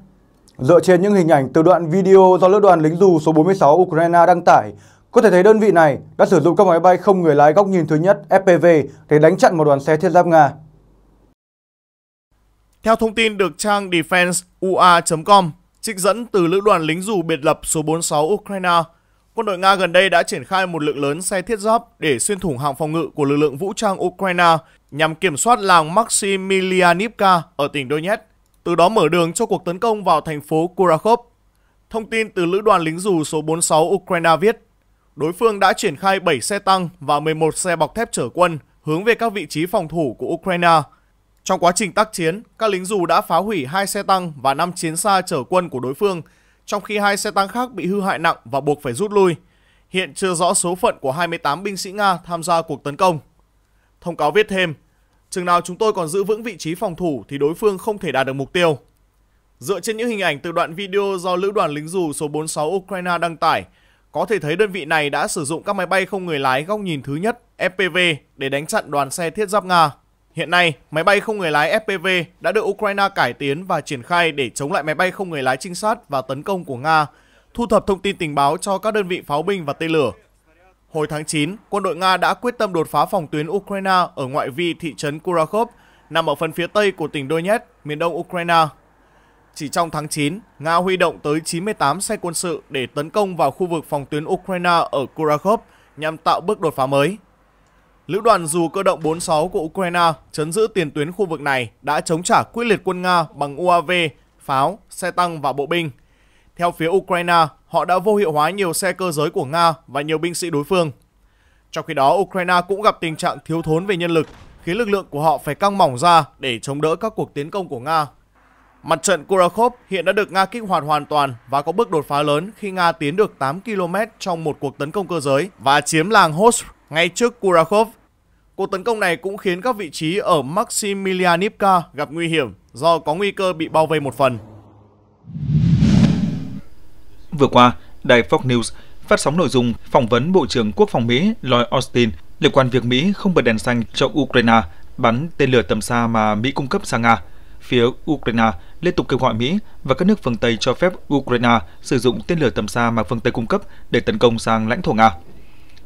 Dựa trên những hình ảnh từ đoạn video do lữ đoàn lính dù số 46 Ukraine đăng tải, có thể thấy đơn vị này đã sử dụng các máy bay không người lái góc nhìn thứ nhất FPV để đánh chặn một đoàn xe thiết giáp Nga. Theo thông tin được trang defenseua.com, trích dẫn từ lữ đoàn lính dù biệt lập số 46 Ukraine, quân đội Nga gần đây đã triển khai một lượng lớn xe thiết giáp để xuyên thủng hàng phòng ngự của lực lượng vũ trang Ukraine nhằm kiểm soát làng Maximilianivka ở tỉnh Donetsk, từ đó mở đường cho cuộc tấn công vào thành phố Kurakhov. Thông tin từ lữ đoàn lính dù số 46 Ukraine viết, đối phương đã triển khai 7 xe tăng và 11 xe bọc thép chở quân hướng về các vị trí phòng thủ của Ukraine – trong quá trình tác chiến, các lính dù đã phá hủy hai xe tăng và 5 chiến xa chở quân của đối phương, trong khi hai xe tăng khác bị hư hại nặng và buộc phải rút lui. Hiện chưa rõ số phận của 28 binh sĩ Nga tham gia cuộc tấn công. Thông cáo viết thêm, chừng nào chúng tôi còn giữ vững vị trí phòng thủ thì đối phương không thể đạt được mục tiêu. Dựa trên những hình ảnh từ đoạn video do Lữ đoàn lính dù số 46 Ukraine đăng tải, có thể thấy đơn vị này đã sử dụng các máy bay không người lái góc nhìn thứ nhất FPV để đánh chặn đoàn xe thiết giáp Nga. Hiện nay, máy bay không người lái FPV đã được Ukraine cải tiến và triển khai để chống lại máy bay không người lái trinh sát và tấn công của Nga, thu thập thông tin tình báo cho các đơn vị pháo binh và tên lửa. Hồi tháng 9, quân đội Nga đã quyết tâm đột phá phòng tuyến Ukraine ở ngoại vi thị trấn Kurakhov, nằm ở phần phía tây của tỉnh Donetsk, miền đông Ukraine. Chỉ trong tháng 9, Nga huy động tới 98 xe quân sự để tấn công vào khu vực phòng tuyến Ukraine ở Kurakhov nhằm tạo bước đột phá mới. Lữ đoàn dù cơ động 46 của Ukraine chấn giữ tiền tuyến khu vực này đã chống trả quyết liệt quân Nga bằng UAV, pháo, xe tăng và bộ binh. Theo phía Ukraine, họ đã vô hiệu hóa nhiều xe cơ giới của Nga và nhiều binh sĩ đối phương. Trong khi đó, Ukraine cũng gặp tình trạng thiếu thốn về nhân lực, khiến lực lượng của họ phải căng mỏng ra để chống đỡ các cuộc tiến công của Nga. Mặt trận Kurakhov hiện đã được Nga kích hoạt hoàn toàn và có bước đột phá lớn khi Nga tiến được 8 km trong một cuộc tấn công cơ giới và chiếm làng Host ngay trước Kurakhov. Cuộc tấn công này cũng khiến các vị trí ở Maximilianivka gặp nguy hiểm do có nguy cơ bị bao vây một phần. Vừa qua, đài Fox News phát sóng nội dung phỏng vấn Bộ trưởng Quốc phòng Mỹ Lloyd Austin liên quan việc Mỹ không bật đèn xanh cho Ukraine bắn tên lửa tầm xa mà Mỹ cung cấp sang Nga. Phía Ukraine liên tục kêu gọi Mỹ và các nước phương Tây cho phép Ukraine sử dụng tên lửa tầm xa mà phương Tây cung cấp để tấn công sang lãnh thổ Nga.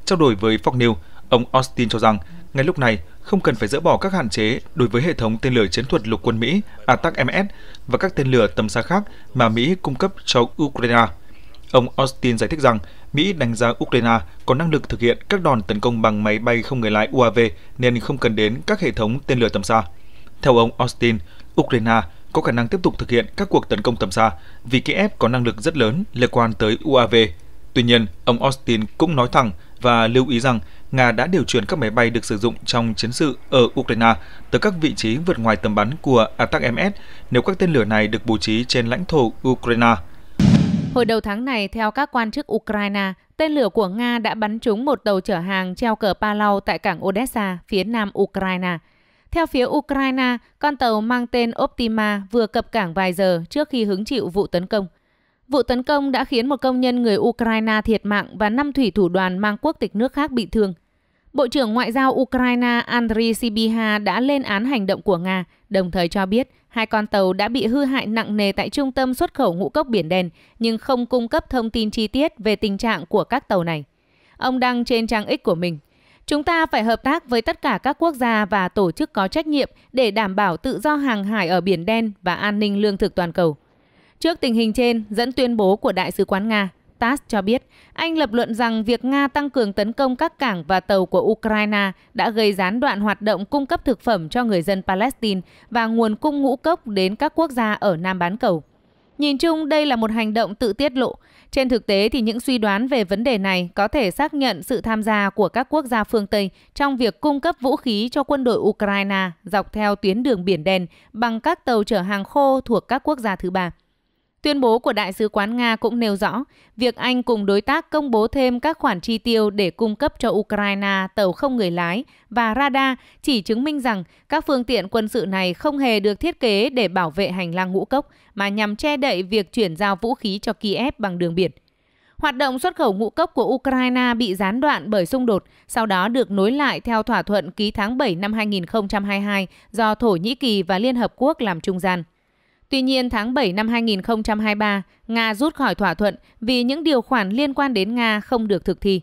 Trao đổi với Fox News, ông Austin cho rằng ngay lúc này, không cần phải dỡ bỏ các hạn chế đối với hệ thống tên lửa chiến thuật lục quân Mỹ ATAC-MS và các tên lửa tầm xa khác mà Mỹ cung cấp cho Ukraine. Ông Austin giải thích rằng Mỹ đánh giá Ukraine có năng lực thực hiện các đòn tấn công bằng máy bay không người lái UAV nên không cần đến các hệ thống tên lửa tầm xa. Theo ông Austin, Ukraine có khả năng tiếp tục thực hiện các cuộc tấn công tầm xa vì Kiev có năng lực rất lớn liên quan tới UAV. Tuy nhiên, ông Austin cũng nói thẳng và lưu ý rằng Nga đã điều chuyển các máy bay được sử dụng trong chiến sự ở Ukraine tới các vị trí vượt ngoài tầm bắn của ATAC-MS nếu các tên lửa này được bố trí trên lãnh thổ Ukraine. Hồi đầu tháng này, theo các quan chức Ukraine, tên lửa của Nga đã bắn trúng một tàu chở hàng treo cờ Palau tại cảng Odessa, phía nam Ukraine. Theo phía Ukraine, con tàu mang tên Optima vừa cập cảng vài giờ trước khi hứng chịu vụ tấn công. Vụ tấn công đã khiến một công nhân người Ukraine thiệt mạng và 5 thủy thủ đoàn mang quốc tịch nước khác bị thương. Bộ trưởng Ngoại giao Ukraine Andriy Sibiha đã lên án hành động của Nga, đồng thời cho biết hai con tàu đã bị hư hại nặng nề tại trung tâm xuất khẩu ngũ cốc Biển Đen, nhưng không cung cấp thông tin chi tiết về tình trạng của các tàu này. Ông đăng trên trang X của mình, Chúng ta phải hợp tác với tất cả các quốc gia và tổ chức có trách nhiệm để đảm bảo tự do hàng hải ở Biển Đen và an ninh lương thực toàn cầu. Trước tình hình trên, dẫn tuyên bố của Đại sứ quán Nga, TASS cho biết, Anh lập luận rằng việc Nga tăng cường tấn công các cảng và tàu của Ukraine đã gây gián đoạn hoạt động cung cấp thực phẩm cho người dân Palestine và nguồn cung ngũ cốc đến các quốc gia ở Nam bán cầu. Nhìn chung, đây là một hành động tự tiết lộ. Trên thực tế thì những suy đoán về vấn đề này có thể xác nhận sự tham gia của các quốc gia phương Tây trong việc cung cấp vũ khí cho quân đội Ukraine dọc theo tuyến đường Biển Đen bằng các tàu chở hàng khô thuộc các quốc gia thứ ba. Tuyên bố của Đại sứ quán Nga cũng nêu rõ, việc Anh cùng đối tác công bố thêm các khoản chi tiêu để cung cấp cho Ukraine tàu không người lái và radar chỉ chứng minh rằng các phương tiện quân sự này không hề được thiết kế để bảo vệ hành lang ngũ cốc mà nhằm che đậy việc chuyển giao vũ khí cho Kiev bằng đường biển. Hoạt động xuất khẩu ngũ cốc của Ukraine bị gián đoạn bởi xung đột, sau đó được nối lại theo thỏa thuận ký tháng 7 năm 2022 do Thổ Nhĩ Kỳ và Liên Hợp Quốc làm trung gian. Tuy nhiên, tháng 7 năm 2023, Nga rút khỏi thỏa thuận vì những điều khoản liên quan đến Nga không được thực thi.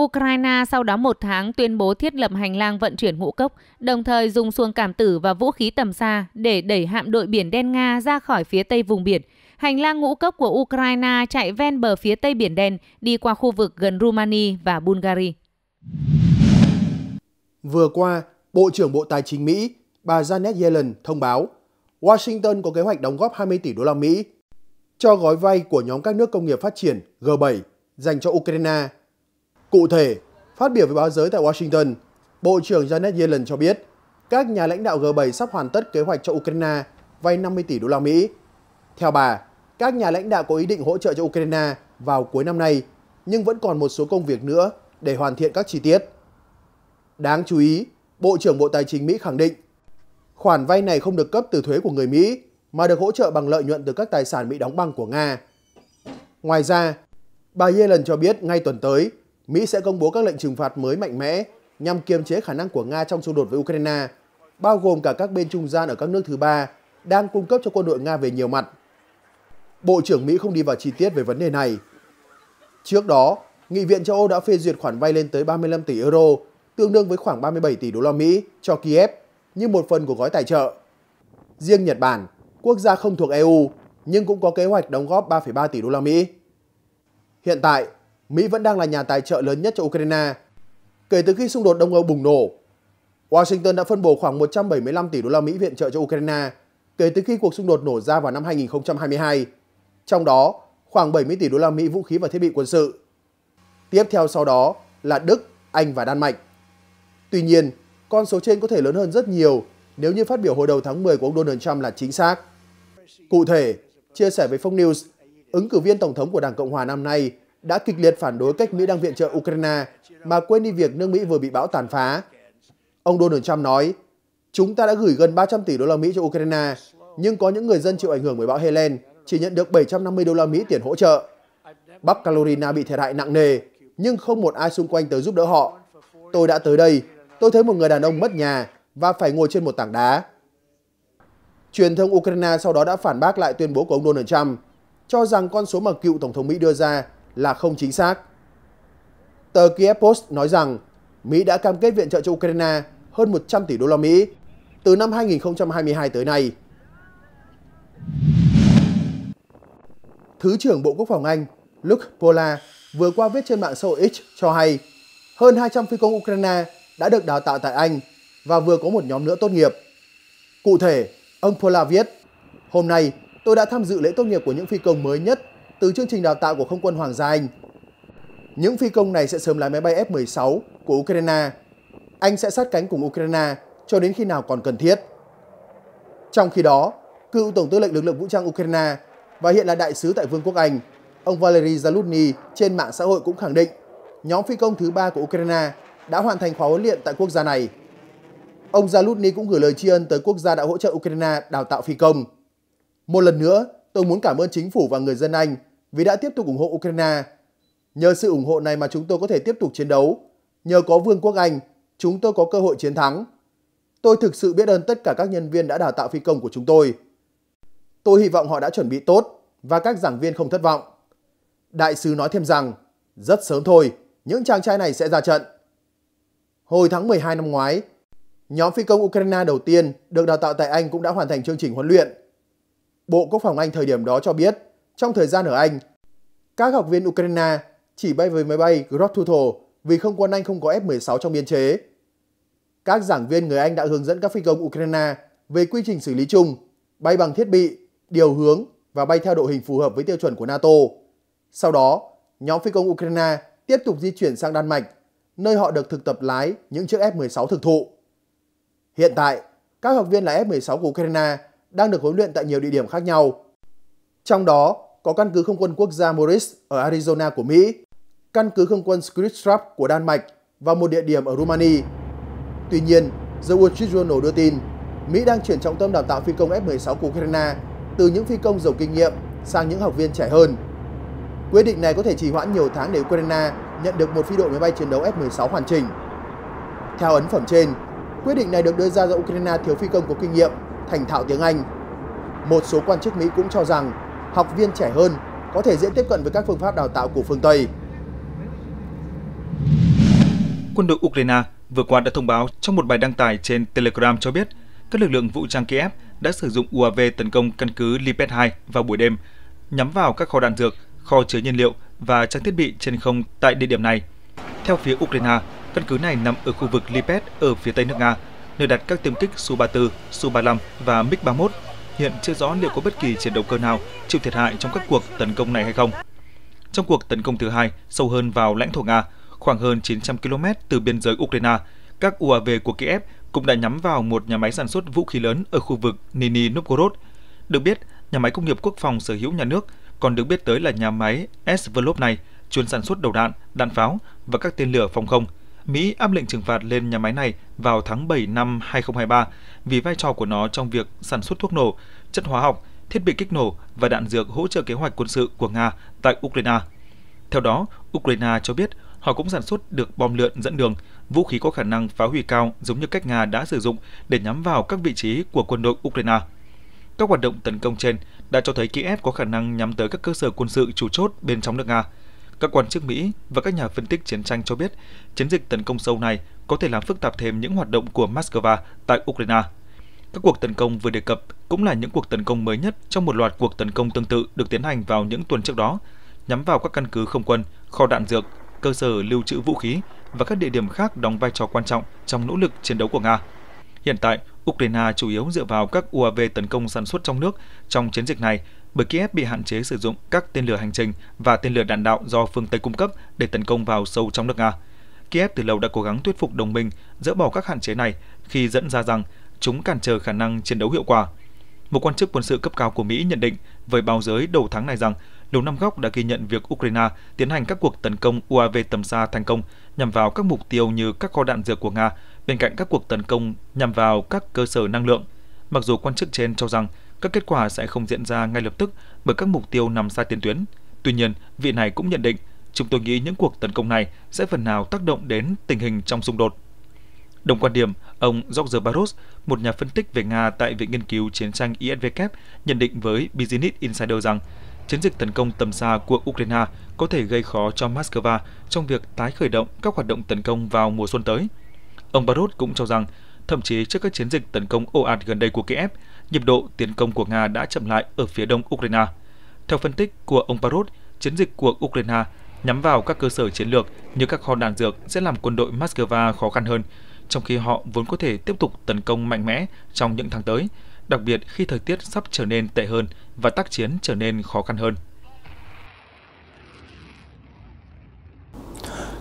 Ukraine sau đó một tháng tuyên bố thiết lập hành lang vận chuyển ngũ cốc, đồng thời dùng xuồng cảm tử và vũ khí tầm xa để đẩy hạm đội biển đen Nga ra khỏi phía tây vùng biển. Hành lang ngũ cốc của Ukraine chạy ven bờ phía tây biển đen đi qua khu vực gần Rumani và Bulgaria. Vừa qua, Bộ trưởng Bộ Tài chính Mỹ, bà Janet Yellen thông báo Washington có kế hoạch đóng góp 20 tỷ đô la Mỹ cho gói vay của nhóm các nước công nghiệp phát triển G7 dành cho Ukraine. Cụ thể, phát biểu với báo giới tại Washington, Bộ trưởng Janet Yellen cho biết các nhà lãnh đạo G7 sắp hoàn tất kế hoạch cho Ukraine vay 50 tỷ đô la Mỹ. Theo bà, các nhà lãnh đạo có ý định hỗ trợ cho Ukraine vào cuối năm nay, nhưng vẫn còn một số công việc nữa để hoàn thiện các chi tiết. Đáng chú ý, Bộ trưởng Bộ Tài chính Mỹ khẳng định khoản vay này không được cấp từ thuế của người Mỹ mà được hỗ trợ bằng lợi nhuận từ các tài sản bị đóng băng của Nga. Ngoài ra, bà Yellen cho biết ngay tuần tới, Mỹ sẽ công bố các lệnh trừng phạt mới mạnh mẽ nhằm kiềm chế khả năng của Nga trong xung đột với Ukraine, bao gồm cả các bên trung gian ở các nước thứ ba đang cung cấp cho quân đội Nga về nhiều mặt. Bộ trưởng Mỹ không đi vào chi tiết về vấn đề này. Trước đó, Nghị viện châu Âu đã phê duyệt khoản vay lên tới 35 tỷ euro, tương đương với khoảng 37 tỷ đô la Mỹ cho Kiev như một phần của gói tài trợ. Riêng Nhật Bản, quốc gia không thuộc EU nhưng cũng có kế hoạch đóng góp 3,3 tỷ đô la Mỹ. Hiện tại, Mỹ vẫn đang là nhà tài trợ lớn nhất cho Ukraine. Kể từ khi xung đột Đông Âu bùng nổ, Washington đã phân bổ khoảng 175 tỷ đô la Mỹ viện trợ cho Ukraine kể từ khi cuộc xung đột nổ ra vào năm 2022. Trong đó, khoảng 70 tỷ đô la Mỹ vũ khí và thiết bị quân sự. Tiếp theo sau đó là Đức, Anh và Đan Mạch. Tuy nhiên, con số trên có thể lớn hơn rất nhiều nếu như phát biểu hồi đầu tháng 10 của ông Donald Trump là chính xác. Cụ thể, chia sẻ với Fox News, ứng cử viên tổng thống của Đảng Cộng hòa năm nay đã kịch liệt phản đối cách Mỹ đang viện trợ Ukraine mà quên đi việc nước Mỹ vừa bị bão tàn phá. Ông Donald Trump nói, chúng ta đã gửi gần 300 tỷ đô la Mỹ cho Ukraine, nhưng có những người dân chịu ảnh hưởng bởi bão Helen chỉ nhận được 750 đô la Mỹ tiền hỗ trợ. Bắc Carolina bị thiệt hại nặng nề, nhưng không một ai xung quanh tới giúp đỡ họ. Tôi đã tới đây tôi thấy một người đàn ông mất nhà và phải ngồi trên một tảng đá. Truyền thông Ukraine sau đó đã phản bác lại tuyên bố của ông Donald Trump, cho rằng con số mà cựu Tổng thống Mỹ đưa ra là không chính xác. Tờ Kiev Post nói rằng Mỹ đã cam kết viện trợ cho Ukraine hơn 100 tỷ đô la Mỹ từ năm 2022 tới nay. Thứ trưởng Bộ Quốc phòng Anh Luke Pola vừa qua viết trên mạng xã hội X cho hay hơn 200 phi công Ukraine đã được đào tạo tại Anh và vừa có một nhóm nữa tốt nghiệp. Cụ thể, ông Pola viết, Hôm nay, tôi đã tham dự lễ tốt nghiệp của những phi công mới nhất từ chương trình đào tạo của Không quân Hoàng gia Anh. Những phi công này sẽ sớm lái máy bay F-16 của Ukraine. Anh sẽ sát cánh cùng Ukraine cho đến khi nào còn cần thiết. Trong khi đó, cựu Tổng tư lệnh lực lượng vũ trang Ukraine và hiện là đại sứ tại Vương quốc Anh, ông Valery Zalutny trên mạng xã hội cũng khẳng định nhóm phi công thứ ba của Ukraine đã hoàn thành khóa huấn luyện tại quốc gia này. Ông Zalutny cũng gửi lời tri ân tới quốc gia đã hỗ trợ Ukraine đào tạo phi công. Một lần nữa, tôi muốn cảm ơn chính phủ và người dân Anh vì đã tiếp tục ủng hộ Ukraine. Nhờ sự ủng hộ này mà chúng tôi có thể tiếp tục chiến đấu. Nhờ có Vương quốc Anh, chúng tôi có cơ hội chiến thắng. Tôi thực sự biết ơn tất cả các nhân viên đã đào tạo phi công của chúng tôi. Tôi hy vọng họ đã chuẩn bị tốt và các giảng viên không thất vọng. Đại sứ nói thêm rằng, rất sớm thôi, những chàng trai này sẽ ra trận. Hồi tháng 12 năm ngoái, nhóm phi công Ukraine đầu tiên được đào tạo tại Anh cũng đã hoàn thành chương trình huấn luyện. Bộ Quốc phòng Anh thời điểm đó cho biết, trong thời gian ở Anh, các học viên Ukraine chỉ bay với máy bay Grottuto vì không quân Anh không có F-16 trong biên chế. Các giảng viên người Anh đã hướng dẫn các phi công Ukraine về quy trình xử lý chung, bay bằng thiết bị, điều hướng và bay theo độ hình phù hợp với tiêu chuẩn của NATO. Sau đó, nhóm phi công Ukraine tiếp tục di chuyển sang Đan Mạch nơi họ được thực tập lái những chiếc F-16 thực thụ. Hiện tại, các học viên là F-16 của Ukraine đang được huấn luyện tại nhiều địa điểm khác nhau. Trong đó có căn cứ không quân quốc gia Morris ở Arizona của Mỹ, căn cứ không quân Skrydstrup của Đan Mạch và một địa điểm ở Romania. Tuy nhiên, The Wall Street Journal đưa tin, Mỹ đang chuyển trọng tâm đào tạo phi công F-16 của Ukraine từ những phi công giàu kinh nghiệm sang những học viên trẻ hơn. Quyết định này có thể trì hoãn nhiều tháng để Ukraine nhận được một phi đội máy bay chiến đấu F-16 hoàn chỉnh. Theo ấn phẩm trên, quyết định này được đưa ra do Ukraine thiếu phi công có kinh nghiệm, thành thạo tiếng Anh. Một số quan chức Mỹ cũng cho rằng học viên trẻ hơn có thể dễ tiếp cận với các phương pháp đào tạo của phương Tây. Quân đội Ukraine vừa qua đã thông báo trong một bài đăng tải trên Telegram cho biết các lực lượng vũ trang Kiev đã sử dụng UAV tấn công căn cứ Lipet 2 vào buổi đêm, nhắm vào các kho đạn dược, kho chứa nhiên liệu và trang thiết bị trên không tại địa điểm này. Theo phía Ukraine, căn cứ này nằm ở khu vực Lipet ở phía tây nước Nga, nơi đặt các tiêm kích Su-34, Su-35 và MiG-31. Hiện chưa rõ liệu có bất kỳ chiến đấu cơ nào chịu thiệt hại trong các cuộc tấn công này hay không. Trong cuộc tấn công thứ hai, sâu hơn vào lãnh thổ Nga, khoảng hơn 900 km từ biên giới Ukraine, các UAV của Kiev cũng đã nhắm vào một nhà máy sản xuất vũ khí lớn ở khu vực Nini Novgorod. Được biết, nhà máy công nghiệp quốc phòng sở hữu nhà nước còn được biết tới là nhà máy Svlov này chuyên sản xuất đầu đạn, đạn pháo và các tên lửa phòng không. Mỹ áp lệnh trừng phạt lên nhà máy này vào tháng 7 năm 2023 vì vai trò của nó trong việc sản xuất thuốc nổ, chất hóa học, thiết bị kích nổ và đạn dược hỗ trợ kế hoạch quân sự của Nga tại Ukraine. Theo đó, Ukraine cho biết họ cũng sản xuất được bom lượn dẫn đường, vũ khí có khả năng phá hủy cao giống như cách Nga đã sử dụng để nhắm vào các vị trí của quân đội Ukraine. Các hoạt động tấn công trên đã cho thấy Kiev có khả năng nhắm tới các cơ sở quân sự chủ chốt bên trong nước Nga. Các quan chức Mỹ và các nhà phân tích chiến tranh cho biết chiến dịch tấn công sâu này có thể làm phức tạp thêm những hoạt động của Moscow tại Ukraine. Các cuộc tấn công vừa đề cập cũng là những cuộc tấn công mới nhất trong một loạt cuộc tấn công tương tự được tiến hành vào những tuần trước đó, nhắm vào các căn cứ không quân, kho đạn dược, cơ sở lưu trữ vũ khí và các địa điểm khác đóng vai trò quan trọng trong nỗ lực chiến đấu của Nga. Hiện tại, Ukraine chủ yếu dựa vào các UAV tấn công sản xuất trong nước trong chiến dịch này, bởi Kiev bị hạn chế sử dụng các tên lửa hành trình và tên lửa đạn đạo do phương Tây cung cấp để tấn công vào sâu trong nước Nga. Kiev từ lâu đã cố gắng thuyết phục đồng minh dỡ bỏ các hạn chế này khi dẫn ra rằng chúng cản trở khả năng chiến đấu hiệu quả. Một quan chức quân sự cấp cao của Mỹ nhận định với báo giới đầu tháng này rằng Lầu Năm Góc đã ghi nhận việc Ukraine tiến hành các cuộc tấn công UAV tầm xa thành công nhằm vào các mục tiêu như các kho đạn dược của Nga bên cạnh các cuộc tấn công nhằm vào các cơ sở năng lượng. Mặc dù quan chức trên cho rằng các kết quả sẽ không diễn ra ngay lập tức bởi các mục tiêu nằm xa tiền tuyến, tuy nhiên vị này cũng nhận định chúng tôi nghĩ những cuộc tấn công này sẽ phần nào tác động đến tình hình trong xung đột. Đồng quan điểm, ông George Barros, một nhà phân tích về Nga tại Viện Nghiên cứu Chiến tranh ISW, nhận định với Business Insider rằng chiến dịch tấn công tầm xa của Ukraine có thể gây khó cho Moscow trong việc tái khởi động các hoạt động tấn công vào mùa xuân tới – Ông Barut cũng cho rằng, thậm chí trước các chiến dịch tấn công ồ ạt gần đây của Kiev, nhịp độ tiến công của Nga đã chậm lại ở phía đông Ukraine. Theo phân tích của ông Barut, chiến dịch của Ukraine nhắm vào các cơ sở chiến lược như các kho đạn dược sẽ làm quân đội Moscow khó khăn hơn, trong khi họ vốn có thể tiếp tục tấn công mạnh mẽ trong những tháng tới, đặc biệt khi thời tiết sắp trở nên tệ hơn và tác chiến trở nên khó khăn hơn.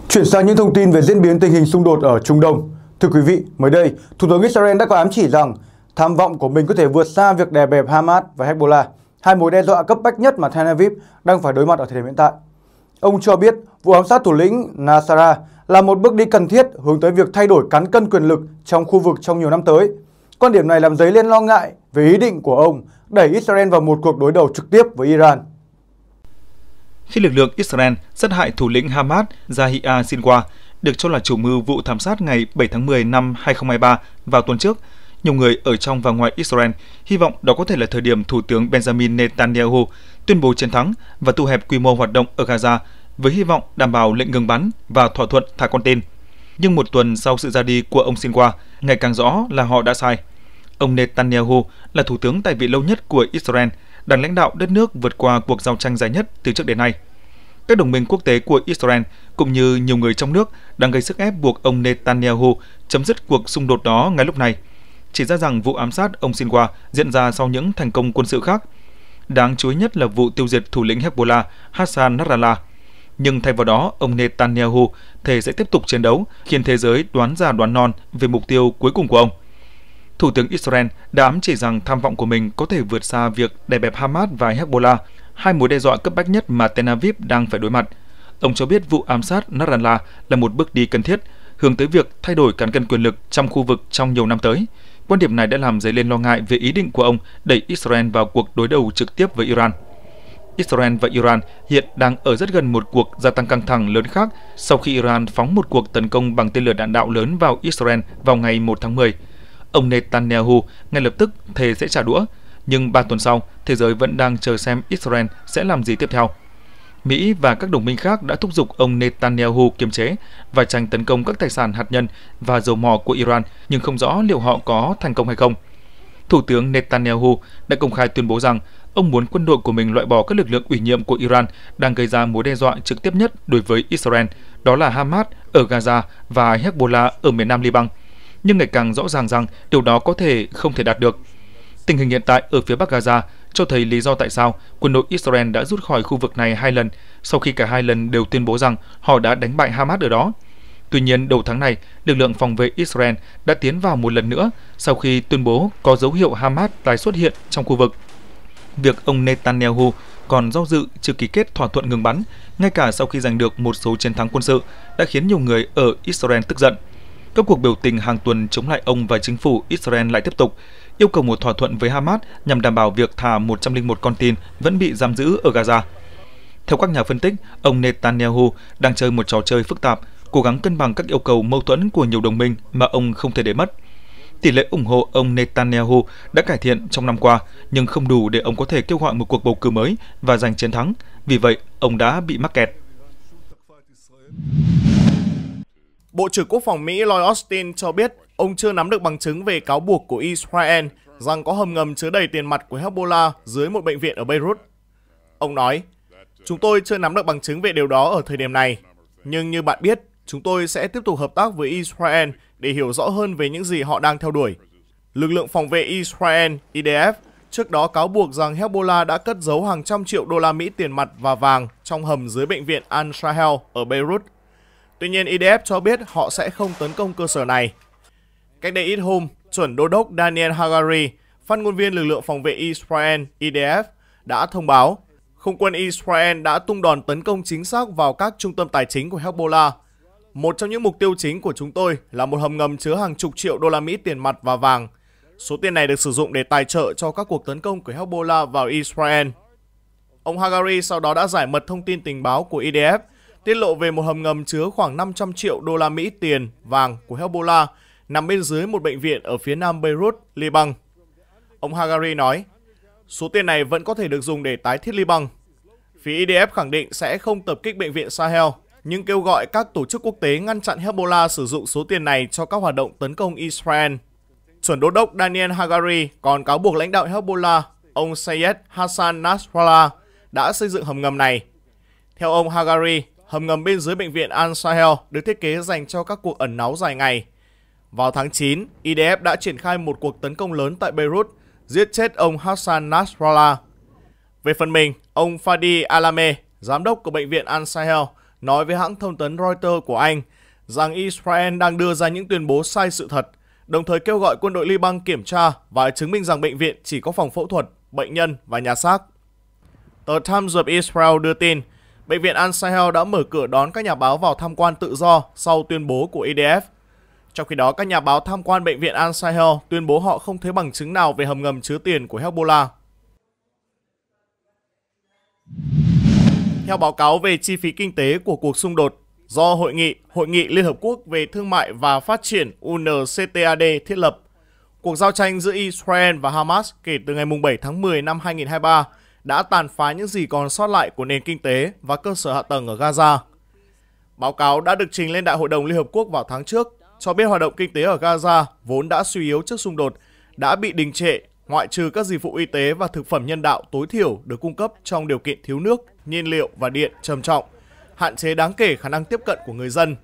Chuyển sang những thông tin về diễn biến tình hình xung đột ở Trung Đông. Thưa quý vị, mới đây, Thủ tướng Israel đã có ám chỉ rằng tham vọng của mình có thể vượt xa việc đè bẹp Hamas và Hezbollah, hai mối đe dọa cấp bách nhất mà Tel Aviv đang phải đối mặt ở thời điểm hiện tại. Ông cho biết vụ ám sát thủ lĩnh Nasara là một bước đi cần thiết hướng tới việc thay đổi cán cân quyền lực trong khu vực trong nhiều năm tới. Quan điểm này làm dấy lên lo ngại về ý định của ông đẩy Israel vào một cuộc đối đầu trực tiếp với Iran. Khi lực lượng Israel sát hại thủ lĩnh Hamas Zahia Sinwar được cho là chủ mưu vụ thảm sát ngày 7 tháng 10 năm 2023 vào tuần trước. Nhiều người ở trong và ngoài Israel hy vọng đó có thể là thời điểm Thủ tướng Benjamin Netanyahu tuyên bố chiến thắng và thu hẹp quy mô hoạt động ở Gaza với hy vọng đảm bảo lệnh ngừng bắn và thỏa thuận thả con tin. Nhưng một tuần sau sự ra đi của ông Sinwa, ngày càng rõ là họ đã sai. Ông Netanyahu là thủ tướng tại vị lâu nhất của Israel, đang lãnh đạo đất nước vượt qua cuộc giao tranh dài nhất từ trước đến nay – các đồng minh quốc tế của Israel cũng như nhiều người trong nước đang gây sức ép buộc ông Netanyahu chấm dứt cuộc xung đột đó ngay lúc này, chỉ ra rằng vụ ám sát ông Sinwa diễn ra sau những thành công quân sự khác. Đáng chú ý nhất là vụ tiêu diệt thủ lĩnh Hezbollah Hassan Nasrallah. Nhưng thay vào đó, ông Netanyahu thề sẽ tiếp tục chiến đấu, khiến thế giới đoán già đoán non về mục tiêu cuối cùng của ông. Thủ tướng Israel đã ám chỉ rằng tham vọng của mình có thể vượt xa việc đè bẹp Hamas và Hezbollah, hai mối đe dọa cấp bách nhất mà Tel Aviv đang phải đối mặt. Ông cho biết vụ ám sát Naranja là một bước đi cần thiết, hướng tới việc thay đổi cán cân quyền lực trong khu vực trong nhiều năm tới. Quan điểm này đã làm dấy lên lo ngại về ý định của ông đẩy Israel vào cuộc đối đầu trực tiếp với Iran. Israel và Iran hiện đang ở rất gần một cuộc gia tăng căng thẳng lớn khác sau khi Iran phóng một cuộc tấn công bằng tên lửa đạn đạo lớn vào Israel vào ngày 1 tháng 10. Ông Netanyahu ngay lập tức thề sẽ trả đũa nhưng 3 tuần sau, thế giới vẫn đang chờ xem Israel sẽ làm gì tiếp theo. Mỹ và các đồng minh khác đã thúc giục ông Netanyahu kiềm chế và tranh tấn công các tài sản hạt nhân và dầu mỏ của Iran, nhưng không rõ liệu họ có thành công hay không. Thủ tướng Netanyahu đã công khai tuyên bố rằng ông muốn quân đội của mình loại bỏ các lực lượng ủy nhiệm của Iran đang gây ra mối đe dọa trực tiếp nhất đối với Israel, đó là Hamas ở Gaza và Hezbollah ở miền nam Liban. Nhưng ngày càng rõ ràng rằng điều đó có thể không thể đạt được. Tình hình hiện tại ở phía Bắc Gaza cho thấy lý do tại sao quân đội Israel đã rút khỏi khu vực này hai lần sau khi cả hai lần đều tuyên bố rằng họ đã đánh bại Hamas ở đó. Tuy nhiên, đầu tháng này, lực lượng phòng vệ Israel đã tiến vào một lần nữa sau khi tuyên bố có dấu hiệu Hamas tái xuất hiện trong khu vực. Việc ông Netanyahu còn do dự chưa ký kết thỏa thuận ngừng bắn, ngay cả sau khi giành được một số chiến thắng quân sự, đã khiến nhiều người ở Israel tức giận. Các cuộc biểu tình hàng tuần chống lại ông và chính phủ Israel lại tiếp tục yêu cầu một thỏa thuận với Hamas nhằm đảm bảo việc thả 101 con tin vẫn bị giam giữ ở Gaza. Theo các nhà phân tích, ông Netanyahu đang chơi một trò chơi phức tạp, cố gắng cân bằng các yêu cầu mâu thuẫn của nhiều đồng minh mà ông không thể để mất. Tỷ lệ ủng hộ ông Netanyahu đã cải thiện trong năm qua, nhưng không đủ để ông có thể kêu gọi một cuộc bầu cử mới và giành chiến thắng. Vì vậy, ông đã bị mắc kẹt. Bộ trưởng Quốc phòng Mỹ Lloyd Austin cho biết ông chưa nắm được bằng chứng về cáo buộc của Israel rằng có hầm ngầm chứa đầy tiền mặt của Hezbollah dưới một bệnh viện ở Beirut. Ông nói, chúng tôi chưa nắm được bằng chứng về điều đó ở thời điểm này, nhưng như bạn biết, chúng tôi sẽ tiếp tục hợp tác với Israel để hiểu rõ hơn về những gì họ đang theo đuổi. Lực lượng phòng vệ Israel, IDF, trước đó cáo buộc rằng Hezbollah đã cất giấu hàng trăm triệu đô la Mỹ tiền mặt và vàng trong hầm dưới bệnh viện Al-Shahel ở Beirut. Tuy nhiên, IDF cho biết họ sẽ không tấn công cơ sở này Cách đây ít hôm, chuẩn đô đốc Daniel Hagari, phát ngôn viên lực lượng phòng vệ Israel IDF, đã thông báo không quân Israel đã tung đòn tấn công chính xác vào các trung tâm tài chính của Hezbollah. Một trong những mục tiêu chính của chúng tôi là một hầm ngầm chứa hàng chục triệu đô la Mỹ tiền mặt và vàng. Số tiền này được sử dụng để tài trợ cho các cuộc tấn công của Hezbollah vào Israel. Ông Hagari sau đó đã giải mật thông tin tình báo của IDF, tiết lộ về một hầm ngầm chứa khoảng 500 triệu đô la Mỹ tiền vàng của Hezbollah nằm bên dưới một bệnh viện ở phía nam Beirut, Liban. Ông Hagari nói, số tiền này vẫn có thể được dùng để tái thiết Liban. Phía IDF e khẳng định sẽ không tập kích bệnh viện Sahel, nhưng kêu gọi các tổ chức quốc tế ngăn chặn Hezbollah sử dụng số tiền này cho các hoạt động tấn công Israel. Chuẩn đô đốc Daniel Hagari còn cáo buộc lãnh đạo Hezbollah, ông Sayed Hassan Nasrallah, đã xây dựng hầm ngầm này. Theo ông Hagari, hầm ngầm bên dưới bệnh viện Al-Sahel được thiết kế dành cho các cuộc ẩn náu dài ngày – vào tháng 9, IDF đã triển khai một cuộc tấn công lớn tại Beirut, giết chết ông Hassan Nasrallah. Về phần mình, ông Fadi Alame, giám đốc của bệnh viện Al-Sahel, nói với hãng thông tấn Reuters của Anh rằng Israel đang đưa ra những tuyên bố sai sự thật, đồng thời kêu gọi quân đội Liban kiểm tra và chứng minh rằng bệnh viện chỉ có phòng phẫu thuật, bệnh nhân và nhà xác. Tờ Times of Israel đưa tin, bệnh viện Al-Sahel đã mở cửa đón các nhà báo vào tham quan tự do sau tuyên bố của IDF – trong khi đó, các nhà báo tham quan bệnh viện Al-Sahel tuyên bố họ không thấy bằng chứng nào về hầm ngầm chứa tiền của Hezbollah. Theo báo cáo về chi phí kinh tế của cuộc xung đột do Hội nghị Hội nghị Liên Hợp Quốc về Thương mại và Phát triển UNCTAD thiết lập, cuộc giao tranh giữa Israel và Hamas kể từ ngày 7 tháng 10 năm 2023 đã tàn phá những gì còn sót lại của nền kinh tế và cơ sở hạ tầng ở Gaza. Báo cáo đã được trình lên Đại hội đồng Liên Hợp Quốc vào tháng trước cho biết hoạt động kinh tế ở Gaza vốn đã suy yếu trước xung đột đã bị đình trệ ngoại trừ các dịch vụ y tế và thực phẩm nhân đạo tối thiểu được cung cấp trong điều kiện thiếu nước, nhiên liệu và điện trầm trọng, hạn chế đáng kể khả năng tiếp cận của người dân.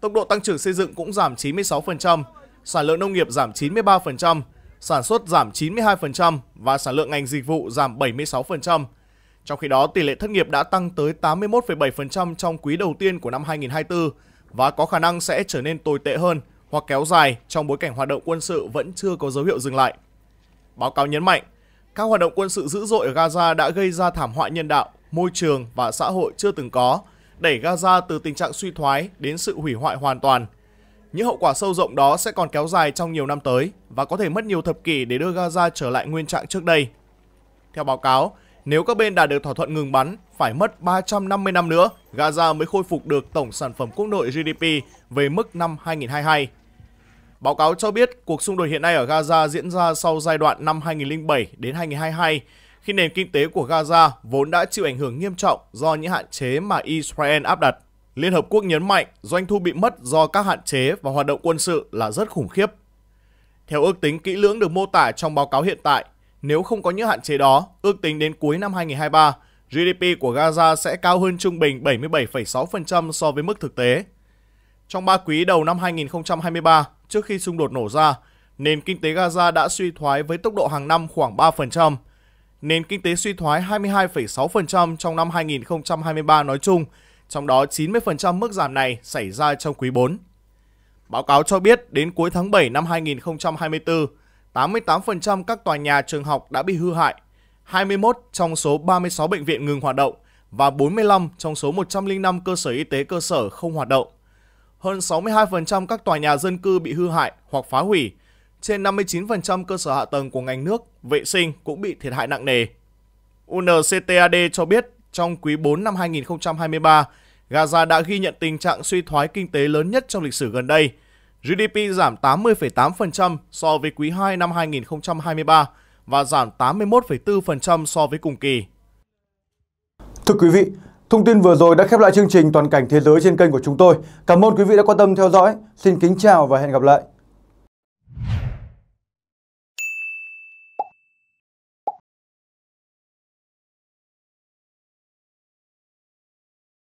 Tốc độ tăng trưởng xây dựng cũng giảm 96%, sản lượng nông nghiệp giảm 93%, sản xuất giảm 92% và sản lượng ngành dịch vụ giảm 76%. Trong khi đó, tỷ lệ thất nghiệp đã tăng tới 81,7% trong quý đầu tiên của năm 2024, và có khả năng sẽ trở nên tồi tệ hơn hoặc kéo dài trong bối cảnh hoạt động quân sự vẫn chưa có dấu hiệu dừng lại. Báo cáo nhấn mạnh, các hoạt động quân sự dữ dội ở Gaza đã gây ra thảm họa nhân đạo, môi trường và xã hội chưa từng có, đẩy Gaza từ tình trạng suy thoái đến sự hủy hoại hoàn toàn. Những hậu quả sâu rộng đó sẽ còn kéo dài trong nhiều năm tới và có thể mất nhiều thập kỷ để đưa Gaza trở lại nguyên trạng trước đây. Theo báo cáo, nếu các bên đạt được thỏa thuận ngừng bắn, phải mất 350 năm nữa, Gaza mới khôi phục được tổng sản phẩm quốc nội GDP về mức năm 2022. Báo cáo cho biết cuộc xung đột hiện nay ở Gaza diễn ra sau giai đoạn năm 2007 đến 2022, khi nền kinh tế của Gaza vốn đã chịu ảnh hưởng nghiêm trọng do những hạn chế mà Israel áp đặt. Liên Hợp Quốc nhấn mạnh doanh thu bị mất do các hạn chế và hoạt động quân sự là rất khủng khiếp. Theo ước tính kỹ lưỡng được mô tả trong báo cáo hiện tại, nếu không có những hạn chế đó, ước tính đến cuối năm 2023, GDP của Gaza sẽ cao hơn trung bình 77,6% so với mức thực tế. Trong 3 quý đầu năm 2023, trước khi xung đột nổ ra, nền kinh tế Gaza đã suy thoái với tốc độ hàng năm khoảng 3%. Nền kinh tế suy thoái 22,6% trong năm 2023 nói chung, trong đó 90% mức giảm này xảy ra trong quý 4. Báo cáo cho biết đến cuối tháng 7 năm 2024, 88% các tòa nhà trường học đã bị hư hại, 21 trong số 36 bệnh viện ngừng hoạt động và 45 trong số 105 cơ sở y tế cơ sở không hoạt động. Hơn 62% các tòa nhà dân cư bị hư hại hoặc phá hủy, trên 59% cơ sở hạ tầng của ngành nước, vệ sinh cũng bị thiệt hại nặng nề. UNCTAD cho biết trong quý 4 năm 2023, Gaza đã ghi nhận tình trạng suy thoái kinh tế lớn nhất trong lịch sử gần đây – GDP giảm 80,8% so với quý 2 năm 2023 và giảm 81,4% so với cùng kỳ. Thưa quý vị, thông tin vừa rồi đã khép lại chương trình Toàn cảnh Thế giới trên kênh của chúng tôi. Cảm ơn quý vị đã quan tâm theo dõi. Xin kính chào và hẹn gặp lại.